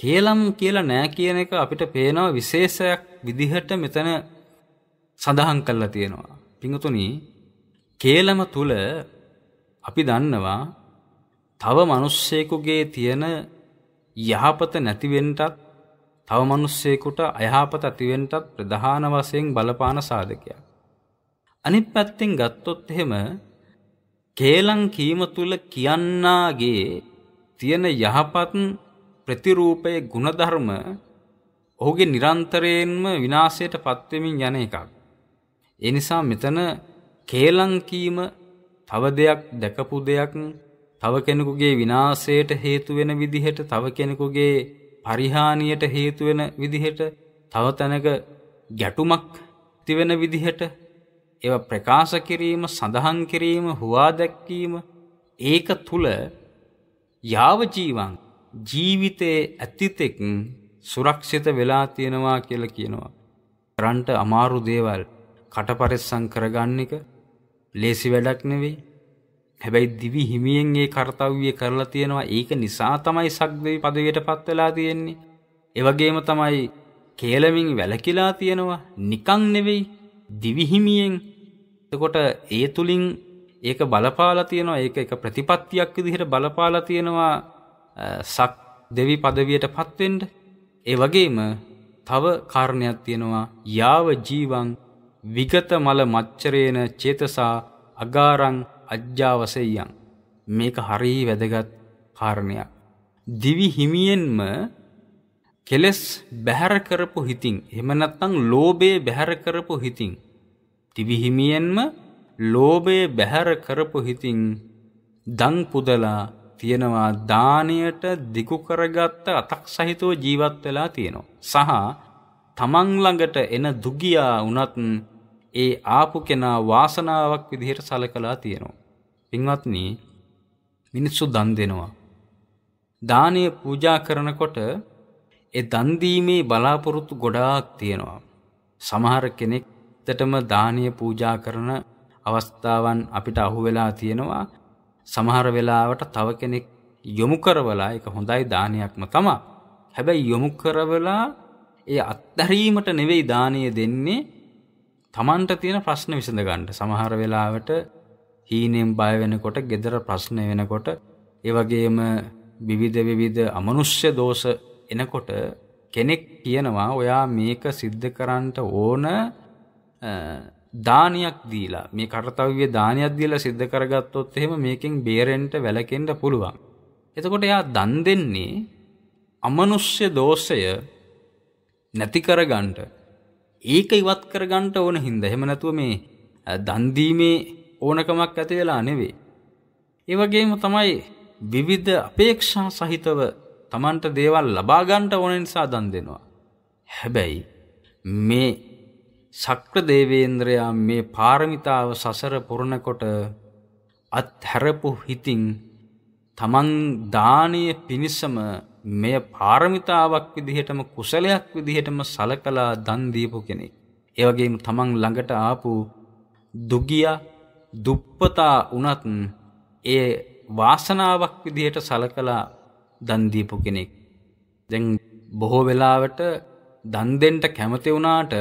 කේලම් කියලා නෑ කියන එක අපිට පේනවා විශේෂයක් විදිහට මෙතන සඳහන් කරලා තියෙනවා. පිඟුතුනි කේලම තුල අපි දන්නවා තව මිනිස්සෙකුගේ තියෙන යහපත නැතිවෙන්නටත් තව මිනිස්සෙකුට අයහපත ඇතිවෙන්නටත් ප්‍රධාන වශයෙන් බලපාන සාධකයක්. අනිත් පැත්තෙන් ගත්තොත් එහෙම කේලම් කීම තුල කියන්නාගේ තියෙන යහපත් ප්‍රතිරූපයේ ಗುಣධර්ම ඔහුගේ නිරන්තරයෙන්ම විනාශයට පත්වෙමින් යන එකක්. ඒ නිසා මෙතන කේලම් කීම තව දෙයක් දැකපු දෙයක් තව කෙනෙකුගේ විනාශයට හේතු වෙන විදිහට තව කෙනෙකුගේ පරිහානියට හේතු වෙන විදිහට තව තැනක ගැටුමක් ඇති වෙන විදිහට ඒවා ප්‍රකාශ කිරීම සඳහන් කිරීම හුවා දැක්වීම ඒක තුල යාව ජීවන් ජීවිතයේ ඇතිතෙක් සුරක්ෂිත වෙලා තියෙනවා කියලා කියනවා. කරන්ට අමාරු දේවල් කටපරිස්සම් කරගන්න එක ලේසි වැඩක් නෙවෙයි. හැබැයි දිවි හිමියෙන් ඒ කාර්යය කරලා තියෙනවා. ඒක නිසා තමයි සග්වේ পদවියටපත් වෙලා තියෙන්නේ. ඒ වගේම තමයි කේලමින් වැලකිලා තියෙනවා. නිකන් නෙවෙයි. දිවි හිමියෙන්. එතකොට ඒ තුලින් ඒක බලපාලා තියෙනවා ඒක එක ප්‍රතිපත්තියක් විදිහට බලපාලා තියෙනවා සක් දෙවි පදවියට පත්වෙන්ඩ ඒ වගේම තව කාරණයක් තියෙනවා යාව ජීවන් විගත මල මච්චරේන චේතසා අගාරං අජ්‍යාවසෙයන් මේක හරී වැදගත් කාරණයක්. දිවි හිමියෙන්ම කෙලෙස් බැහැර කරපු හිතින් එහෙම නැත්නම් ලෝභය බැහැර කරපු හිතින් දිවි හිමියෙන්ම ලෝභය බැහැර කරපු හිතින් දන් පුදලා තියෙනවා දානයට දිගු කරගත්ත අතක් සහිතව ජීවත් වෙලා තියෙනවා. සහ තමන් ළඟට එන දුගියා වුණත් ඒ ආපු කෙනා වාසනාවක් විදිහට සලකලා තියෙනවා. පින්වත්නි මිනිස්සු දන් දෙනවා. දානය පූජා කරනකොට ඒ දන් දීමේ බලාපොරොත්තු ගොඩාක් තියෙනවා. සමහර කෙනෙක්ටම දානීය පූජා කරන අවස්ථාවන් අපිට අහුවෙලා තියෙනවා සමහර වෙලාවට තව කෙනෙක් යොමු කරවලා ඒක හොඳයි දානයක්ම තමයි. හැබැයි යොමු කරවලා ඒ අත්හැරීමට නෙවෙයි දානය දෙන්නේ තමන්ට තියෙන ප්‍රශ්න විසඳ ගන්න. සමහර වෙලාවට හීනෙන් බය වෙනකොට, gedara ප්‍රශ්න වෙනකොට, ඒ වගේම විවිධ විවිධ අමනුෂ්‍ය දෝෂ එනකොට කෙනෙක් කියනවා ඔයා මේක සිද්ධ කරන්නට ඕන දානයක් දීලා මේ කර්තව්‍ය දානයක් දීලා සිද්ධ කරගත්තොත් එහෙම මේකෙන් බේරෙන්න වැළකෙන්න පුළුවන්. එතකොට එයා දන් දෙන්නේ අමනුෂ්‍ය දෝෂය නැති කරගන්නට ඒක ඉවත් කරගන්නට ඕන හින්දා එහෙම නැතුව මේ දන් දීමේ ඕනකමක් ඇති වෙලා නෙවෙයි. ඒ වගේම තමයි විවිධ අපේක්ෂා සහිතව Tamanට දේවල් ලබා ගන්නට ඕන නිසා දන් දෙනවා. හැබැයි මේ ශක්‍රදේවේන්ද්‍රයා මේ පාරමිතාව සසර පුරණකොට අත්හැරපු හිතින් තමන් දානය පිණිසම මෙය පාරමිතාවක් විදිහටම කුසලයක් විදිහටම සලකලා දන් දීපු කෙනෙක්. ඒ වගේම තමන් ළඟට ආපු දුගිය දුප්පතා වුණත් ඒ වාසනාවක් විදිහට සලකලා දන් දීපු කෙනෙක්. දැන් බොහෝ වෙලාවට දන් දෙන්න කැමති වුණාට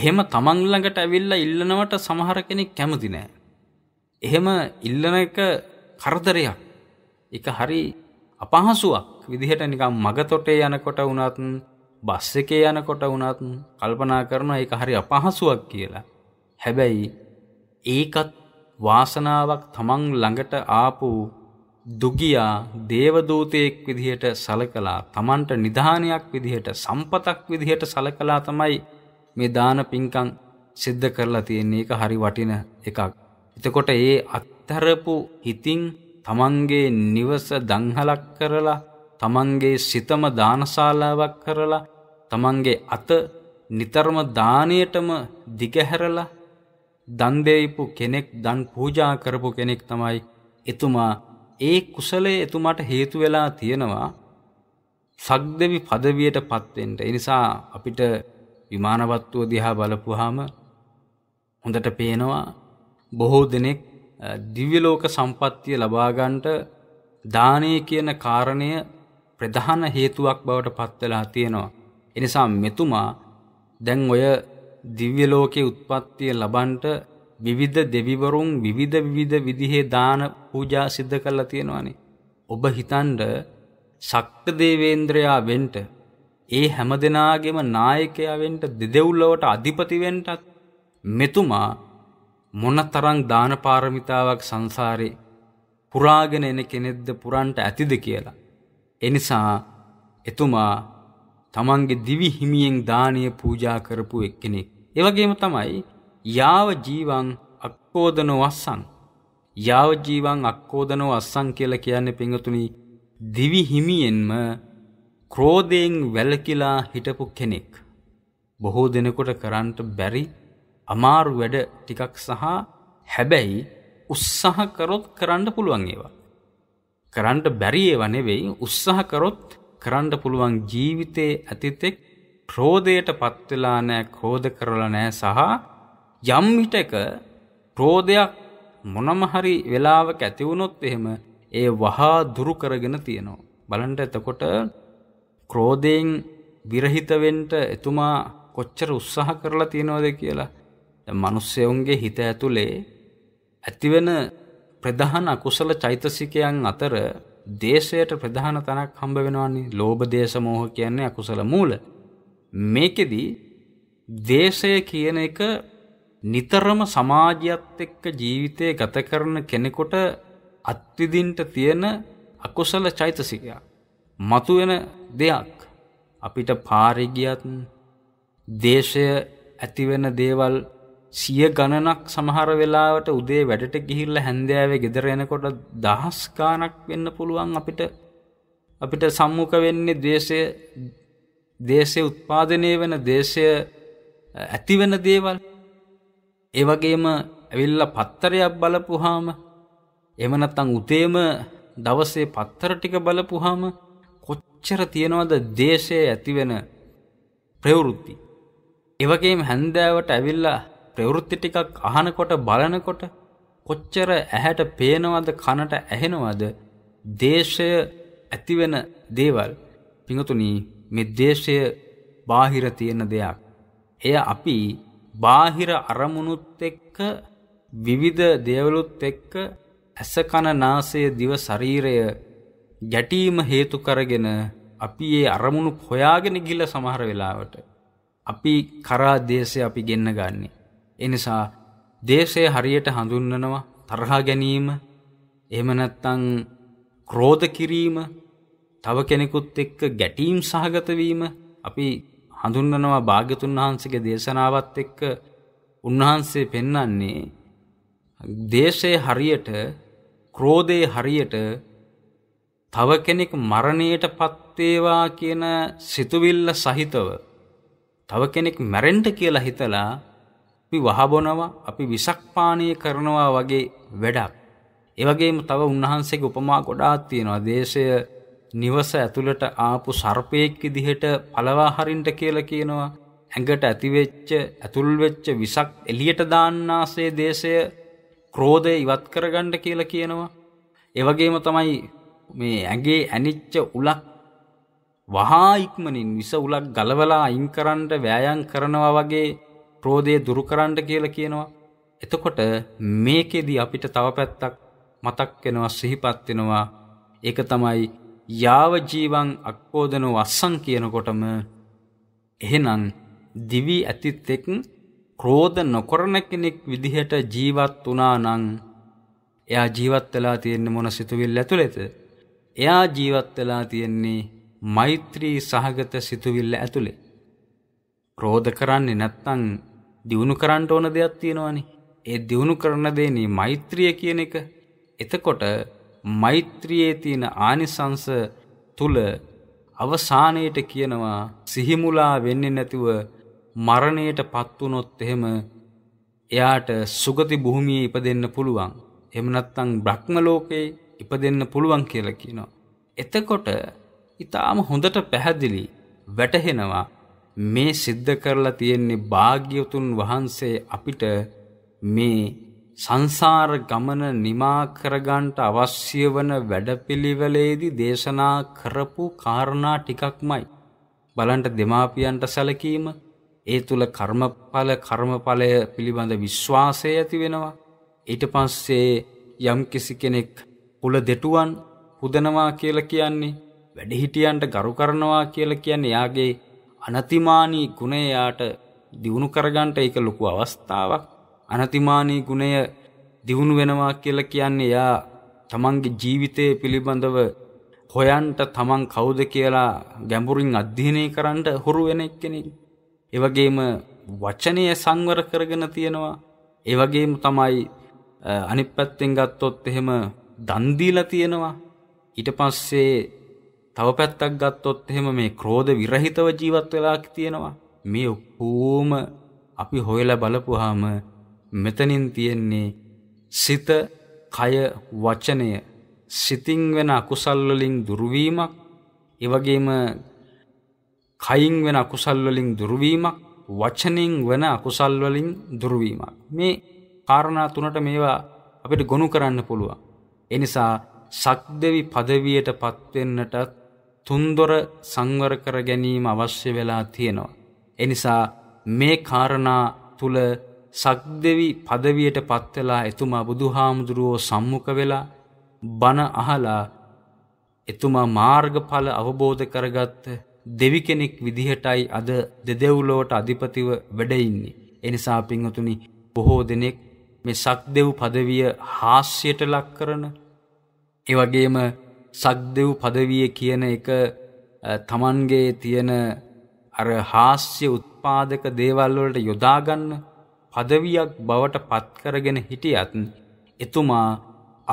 එහෙම තමන් ළඟට ඇවිල්ලා ඉල්ලනවට සමහර කෙනෙක් කැමති නෑ. එහෙම ඉල්ලන එක කරදරයක්. ඒක හරි අපහසුවක් විදිහට නිකම් මගතොටේ යනකොට වුණත් බස් එකේ යනකොට වුණත් කල්පනා කරනවා ඒක හරි අපහසුවක් කියලා. හැබැයි ඒකත් වාසනාවක් තමන් ළඟට ආපු දුගියා දේවදූතයෙක් විදිහට සලකලා තමන්ට නිධානයක් විදිහට සම්පතක් විදිහට සලකලා තමයි මේ දාන පින්කම් සිද්ධ කරලා තියෙන්නේ ඒක හරි වටින එකක්. එතකොට ඒ අත්තරපු හිතින් තමන්ගේ නිවස දංහලක් කරලා තමන්ගේ සිතම දානශාලාවක් කරලා තමන්ගේ අත නිතරම දානයටම දිගහැරලා දන් දෙයිපු කෙනෙක් දන් පූජා කරපු කෙනෙක් තමයි එතුමා ඒ කුසලයේ එතුමාට හේතු වෙලා තියෙනවා සක්දෙවි පදවියට පත් වෙන්න. ඒ නිසා අපිට විමානවත්තුව දිහා බලපුහාම හොඳට පේනවා බොහෝ දෙනෙක් දිව්‍යලෝක සම්පත්තිය ලබාගන්ට දානය කියන කාරණය ප්‍රධාන හේතුවක් බවට පත්වෙලා තියෙනවා. එනිසා මෙතුමා දැන් ඔය දිව්‍යලෝකයේ උත්පත්තිය ලබන්ට විවිධ දෙවිවරුන් විවිධ විවිධ විදිහේ දාන පූජා සිද්ධ කරලා තියෙනවානේ. ඔබ හිතන්ඩ ශක්ත දේවේන්ද්‍රයා වෙන්ට ඒ හැම දෙනාගේම නායකයා වෙන්න දෙදෙව්ලවට අධිපති වෙන්නත් මෙතුමා මොනතරම් දාන පාරමිතාවක් සංසාරේ පුරාගෙන එන කෙනෙක්ද පුරන්ට ඇතිද කියලා. එනිසා එතුමා තමන්ගේ දිවි හිමියෙන් දානීය පූජා කරපු එක්කෙනෙක්. ඒ වගේම තමයි යාව ජීවං අක්කෝදනෝ අස්සං. යාව ජීවං අක්කෝදනෝ අස්සං කියලා කියන්නේ පින්වතුනි දිවි හිමියෙන්ම ක්‍රෝධයෙන් වැළකිලා හිටපු කෙනෙක් බොහෝ දෙනකොට කරන්නට බැරි අමාරු වැඩ ටිකක් සහ හැබැයි උත්සාහ කරොත් කරන්න පුළුවන් ඒවා. කරන්න බැරි ඒවා නෙවෙයි උත්සාහ කරොත් කරන්න පුළුවන් ජීවිතේ අතීතෙක් ක්‍රෝධයට පත් වෙලා නැහැ ක්‍රෝධ කරලා නැහැ සහ යම් විටක ක්‍රෝධයක් මොනම හරි වෙලාවක ඇති වුණොත් එහෙම ඒ වහා දුරු කරගෙන තියෙනවා. බලන්න එතකොට ක්‍රෝධයෙන් විරහිත වෙන්න එතුමා කොච්චර උත්සාහ කරලා තියෙනවද කියලා දැන් මිනිස්සුන්ගේ හිත ඇතුලේ ඇතිවෙන ප්‍රධාන අකුසල චෛතසිකයන් අතර දේශයට ප්‍රධාන තැනක් හම්බ වෙනවන්නේ ලෝභ දේශ මොහ කියන්නේ අකුසල මූල. මේකෙදි දේශය කියන එක නිතරම සමාජයත් එක්ක ජීවිතය ගත කරන කෙනෙකුට අත්විඳින්න තියෙන අකුසල චෛතසිකයක්. මතුවෙන දෙයක් අපිට පාරිගියත් දේශය ඇතිවෙන දේවල් සිය ගණනක් සමහර වෙලාවට උදේ වැඩට ගිහිල්ල හැන්දෑවේ ගෙදර එනකොට දහස්කානක් වෙන්න පුළුවන් අපිට අපිට සම්මුඛ වෙන්නේ දේශය දේශය උත්පාදනය වෙන දේශය ඇතිවෙන දේවල් ඒවගේම ඇවිල්ල පත්තරයක් බලපුහාම එමනත්තං උතේම දවසේ පත්තර ටික බලපුහාම කොච්චර තියෙනවද දේශයේ ඇතිවෙන ප්‍රවෘත්ති. එවගේම හැන්දෑවට ඇවිල්ලා ප්‍රවෘත්ති ටිකක් අහනකොට බලනකොට කොච්චර ඇහැට පේනවද කනට ඇහෙනවද දේශය ඇතිවෙන දේවල් පිඟතුනී මේ දේශය බාහිර තියෙන දෙයක්. එය අපි බාහිර අරමුණුත් එක්ක විවිධ දේවලුත් එක්ක ඇස කන නාසය දිව ශරීරය ගැටීම හේතු කරගෙන අපි ඒ අරමුණු හොයාගෙන ගිල්ල සමහර වෙලාවට. අපි කරා දේශය අපි ගෙන්න ගන්නේ. එනිසා දේශය හරියට හඳුන්වනවා තරහා ගැනීම එහෙම නැත්නම් ක්‍රෝධ කිරීම තව කෙනෙකුත් එක්ක ගැටීම් සහගත වීම අපි හඳුන්වනවා භාග්‍යතුන් වහන්සේගේ දේශනාවත් එක්ක උන්වහන්සේ පෙන්වන්නේ දේශේ හරියට ක්‍රෝධේ හරියට තව කෙනෙක් මරණයට පත්වේවා කියන සිතුවිල්ල සහිතව තව කෙනෙක් මැරෙන්න කියලා හිතලා අපි වහබොනවා අපි විසක් පානය කරනවා වගේ වැඩක්. ඒ වගේම තව උන්වහන්සේගේ උපමා ගොඩාක් තියෙනවා. දේශය නිවස ඇතුළට ආපු සර්පයෙක් විදිහට පළවා හරින්න කියලා කියනවා. ඇඟට ඇතිවෙච්ච ඇතුල් වෙච්ච විසක් එළියට දාන්නාසේ දේශය ක්‍රෝධය ඉවත් කරගන්න කියලා කියනවා. ඒ වගේම තමයි මේ ඇගේ ඇනිච්ච උලක් වහා ඉක්මනින් විස උලක් ගලවලා අයින් කරන්න වෑයම් කරනවා වගේ ක්‍රෝධය දුරු කරන්න කියලා කියනවා. එතකොට මේකෙදි අපිට තව පැත්තක් මතක් වෙනවා සිහිපත් වෙනවා. ඒක තමයි යාව ජීවං අක්කෝදනෝ වස්සං කියනකොටම එහෙනම් දිවි ඇතිතෙක් ක්‍රෝධ නොකරන කෙනෙක් විදිහට ජීවත් වුණා නම් එයා ජීවත් වෙලා තියෙන්නේ මොන සිතුවිල්ල ඇතුළේද? එයා ජීවත් වෙලා තියෙන්නේ මෛත්‍රී සහගත සිතුවිල්ල ඇතුලේ. ක්‍රෝධ කරන්නේ නැත්තම් දිනු කරන්න ඕන දෙයක් තියෙනවනේ. ඒ දිනු කරන දේනේ මෛත්‍රිය කියන එක. එතකොට මෛත්‍රියේ තියෙන ආනිසංස තුල අවසානයේට කියනවා සිහිමුලා වෙන්නේ නැතුව මරණයටපත් වුනොත් එහෙම එයාට සුගති භූමියේ ඉපදෙන්න පුළුවන්. එහෙම නැත්නම් බ්‍රහ්ම ලෝකේ ඉපදෙන්න පුළුවන් කියලා කියනවා. එතකොට ඊටාම හොඳට පැහැදිලි වැටහෙනවා මේ සිද්ධ කරලා තියෙන්නේ භාග්‍යවතුන් වහන්සේ අපිට මේ සංසාර ගමන නිමා කරගන්නට අවශ්‍ය වන වැඩපිළිවෙලේදී දේශනා කරපු කාරණා ටිකක්මයි. බලන්න දෙමාපියන්ට සැලකීම, ඒ තුල කර්මඵල කර්මඵලය පිළිබඳ විශ්වාසය ඇති වෙනවා. ඊට පස්සේ යම් කිසි කෙනෙක් කුල දෙටුවන් හුදනවා කියල කියන්නේ වැඩිහිටියන්ට ගරු කරනවා කියල කියන්නේ යාගේ අනතිමානී ගුණය යාට දියුණු කරගන්ට ඒක ලොකු අවස්ථාවක් අනතිමානී ගුණය දියුණු වෙනවා කියල කියන්නේ යා තමන්ගේ ජීවිතය පිළිබඳව හොයන්ට තමන් කවුද කියලා ගැඹුරින් අධ්‍යයනය කරන්නට හුරු වෙන එක්කෙනෙක්. එවගේම වචනය සංවර කරගෙන තියෙනවා. එවගේම තමයි අනිත් පැත්තෙන් ගත්තොත් එහෙම දන්දීලා තියෙනවා ඊට පස්සේ තව පැත්තක් ගත්තොත් එහෙම මේ ක්‍රෝධ විරහිතව ජීවත් වෙලා තියෙනවා මේ ඔක්කෝම අපි හොයලා බලපුවාම මෙතනින් තියෙන්නේ සිත කය වචනය සිතින් වෙන අකුසල් වලින් දුර්වීමක් ඒ වගේම කයින් වෙන අකුසල් වලින් දුර්වීමක් වචනෙන් වෙන අකුසල් වලින් දුර්වීමක් මේ කාරණා තුනට මේවා අපිට ගොනු කරන්න පුළුවන් එනිසා සක්දෙවි පදවියට පත්වෙන්නටත් තුන්දොර සංවර කර ගැනීම අවශ්‍ය වෙලා තියෙනවා. එනිසා මේ කාරණා තුල සක්දෙවි පදවියට පත්වෙලා එතුමා බුදුහාමුදුරුවෝ සම්මුඛ වෙලා බණ අහලා එතුමා මාර්ගඵල අවබෝධ කරගත්ත දෙවි කෙනෙක් විදිහටයි අද දෙදෙව්ලොවට අධිපතිව වැඩ ඉන්නේ. එනිසා පින්වතුනි බොහෝ දෙනෙක් මේ සක්දෙව් පදවිය හාස්‍යයට ලක් කරන ඒ වගේම සක්දෙව් පදවිය කියන එක තමන්ගේ තියෙන අර හාස්‍ය උත්පාදක දේවල් වලට යොදා ගන්න පදවියක් බවට පත් කරගෙන හිටියත් එතුමා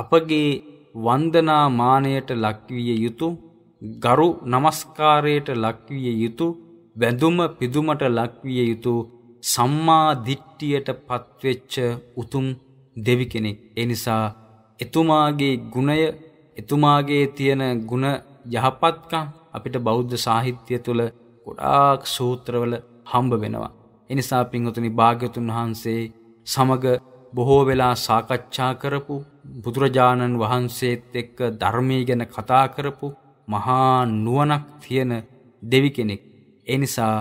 අපගේ වන්දනා මානයට ලක්විය යුතු ගරු নমස්කාරයට ලක්විය යුතු බැඳුම පිදුමට ලක්විය යුතු සම්මා දිට්ඨියට පත්වෙච්ච උතුම් දෙවි කෙනෙක්. ඒ නිසා එතුමාගේ ගුණය එතුමාගේ තියෙන ගුණ යහපත්කම් අපිට බෞද්ධ සාහිත්‍ය තුළ ගොඩාක් සූත්‍රවල හම්බ වෙනවා. එනිසා පින්වතුනි භාග්‍යතුන් වහන්සේ සමග බොහෝ වෙලා සාකච්ඡා කරපු බුදුරජාණන් වහන්සේත් එක්ක ධර්මය ගැන කතා කරපු මහා නුවණක් තියෙන දෙවි කෙනෙක්. ඒ නිසා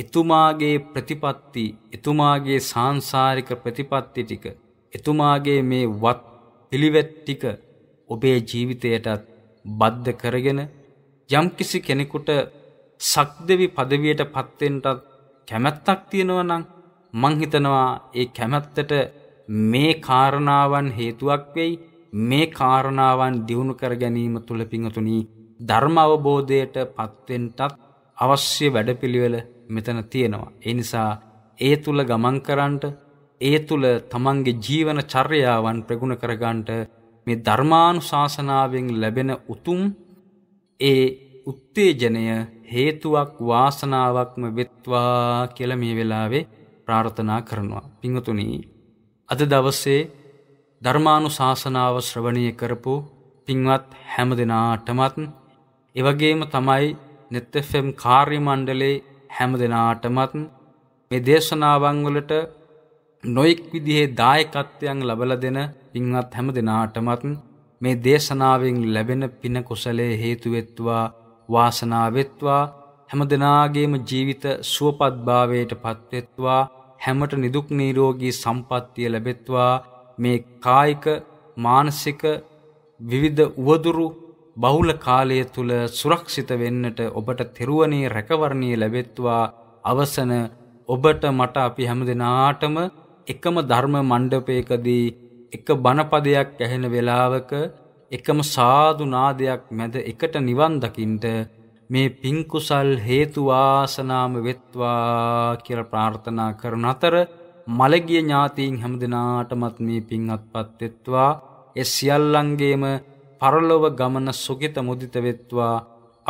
එතුමාගේ ප්‍රතිපත්ති එතුමාගේ සාංසාරික ප්‍රතිපත්ති ටික එතුමාගේ මේ වත් පිළිවෙත් ටික ඔබේ ජීවිතයටත් බද්ධ කරගෙන යම්කිසි කෙනෙකුට සක්දෙවි පදවියට පත්වෙන්ටත් කැමැත්තක් තියෙනවා නම් මං හිතනවා ඒ කැමැත්තට මේ කාරණාවන් හේතුවක් වෙයි මේ කාරණාවන් දියුණු කර ගැනීම තුළ පිඟතුනි ධර්ම අවබෝධයට පත්වෙන්ටත් අවශ්‍ය වැඩපිළිවෙල මෙතන තියෙනවා. ඒ නිසා ඒ තුල ගමන් කරන්නට ඒ තුල තමන්ගේ ජීවන චර්යාවන් ප්‍රගුණ කරගන්නට මේ ධර්මානුශාසනාවෙන් ලැබෙන උතුම් ඒ උත්තේජනය හේතුවක් වාසනාවක්ම වෙත්වා කියලා මේ වෙලාවේ ප්‍රාර්ථනා කරනවා. පිංහතුනි අද දවස්සේ ධර්මානුශාසනාව ශ්‍රවණය කරපු පින්වත් හැම දෙනාටමත් එවගේම තමයි නෙත්තෆම් කාර්ය මණ්ඩලේ හැම දෙනාටමත් මේ දේශනාවංවලට නොයෙක් විදිහේ දායකත්වයන් ලබල දෙන පින්වත් හැම දෙනාටමත් මේ දේශනාවෙන් ලැබෙන පින කුසලයේ හේතුවෙත්වා වාසනාවෙත්වා හැම දෙනාගේම ජීවිත සුවපත්භාවයට පත්වෙත්වා හැමට නිදුක් නීරෝගී සම්පත්තිය ලැබෙත්වා මේ කායික මානසික විවිධ උවදුරු බහුල කාලය තුල සුරක්ෂිත වෙන්නට ඔබට තෙරුවනේ රැකවරණය ලැබෙත්වා අවසන ඔබට මට අපි හැමදෙනාටම එකම ධර්ම මණ්ඩපයකදී එක බණපදයක් ඇහෙන වෙලාවක එකම සාදු නාදයක් මැද එකට නිවන් දකින්ට මේ පින් කුසල් හේතු වාසනාම වෙත්වා කියලා ප්‍රාර්ථනා කරන අතර මළගිය ඥාතීන් හැමදෙනාටමත් මේ පින් අත්පත් වෙත්වා ඒ සියල්ලන්ගේම පරලොව ගමන සුගිත මුදිත වෙත්වා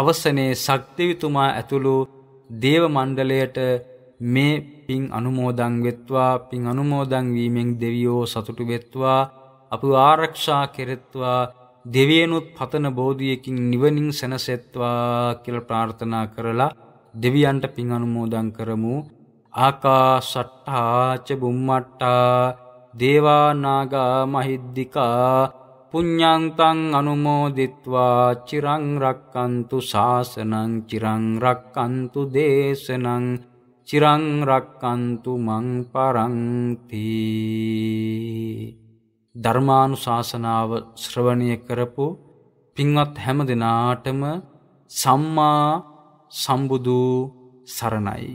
අවසනයේ ශක්තිවිතුමා ඇතුළු දේව මණ්ඩලයට මේ පින් අනුමෝදන් වෙත්වා පින් අනුමෝදන් වීමෙන් දෙවියෝ සතුටු වෙත්වා අප ආරක්ෂා කෙරෙත්වා දෙවියනුත් පතන බෝධියකින් නිවනින් සැනසෙත්වා කියලා ප්‍රාර්ථනා කරලා දෙවියන්ට පින් අනුමෝදන් කරමු ආකා සට්ටාච බුම්මට්ටා දේවානාගා මහිද්දිකා පුඤ්ඤන්තං අනුමෝදිත්වා චිරං රක්칸තු ශාසනං චිරං රක්칸තු දේශනං චිරං රක්칸තු මං පරන්ති ධර්මානුශාසනාව ශ්‍රවණය කරපු පින්වත් හැම දිනාටම සම්මා සම්බුදු සරණයි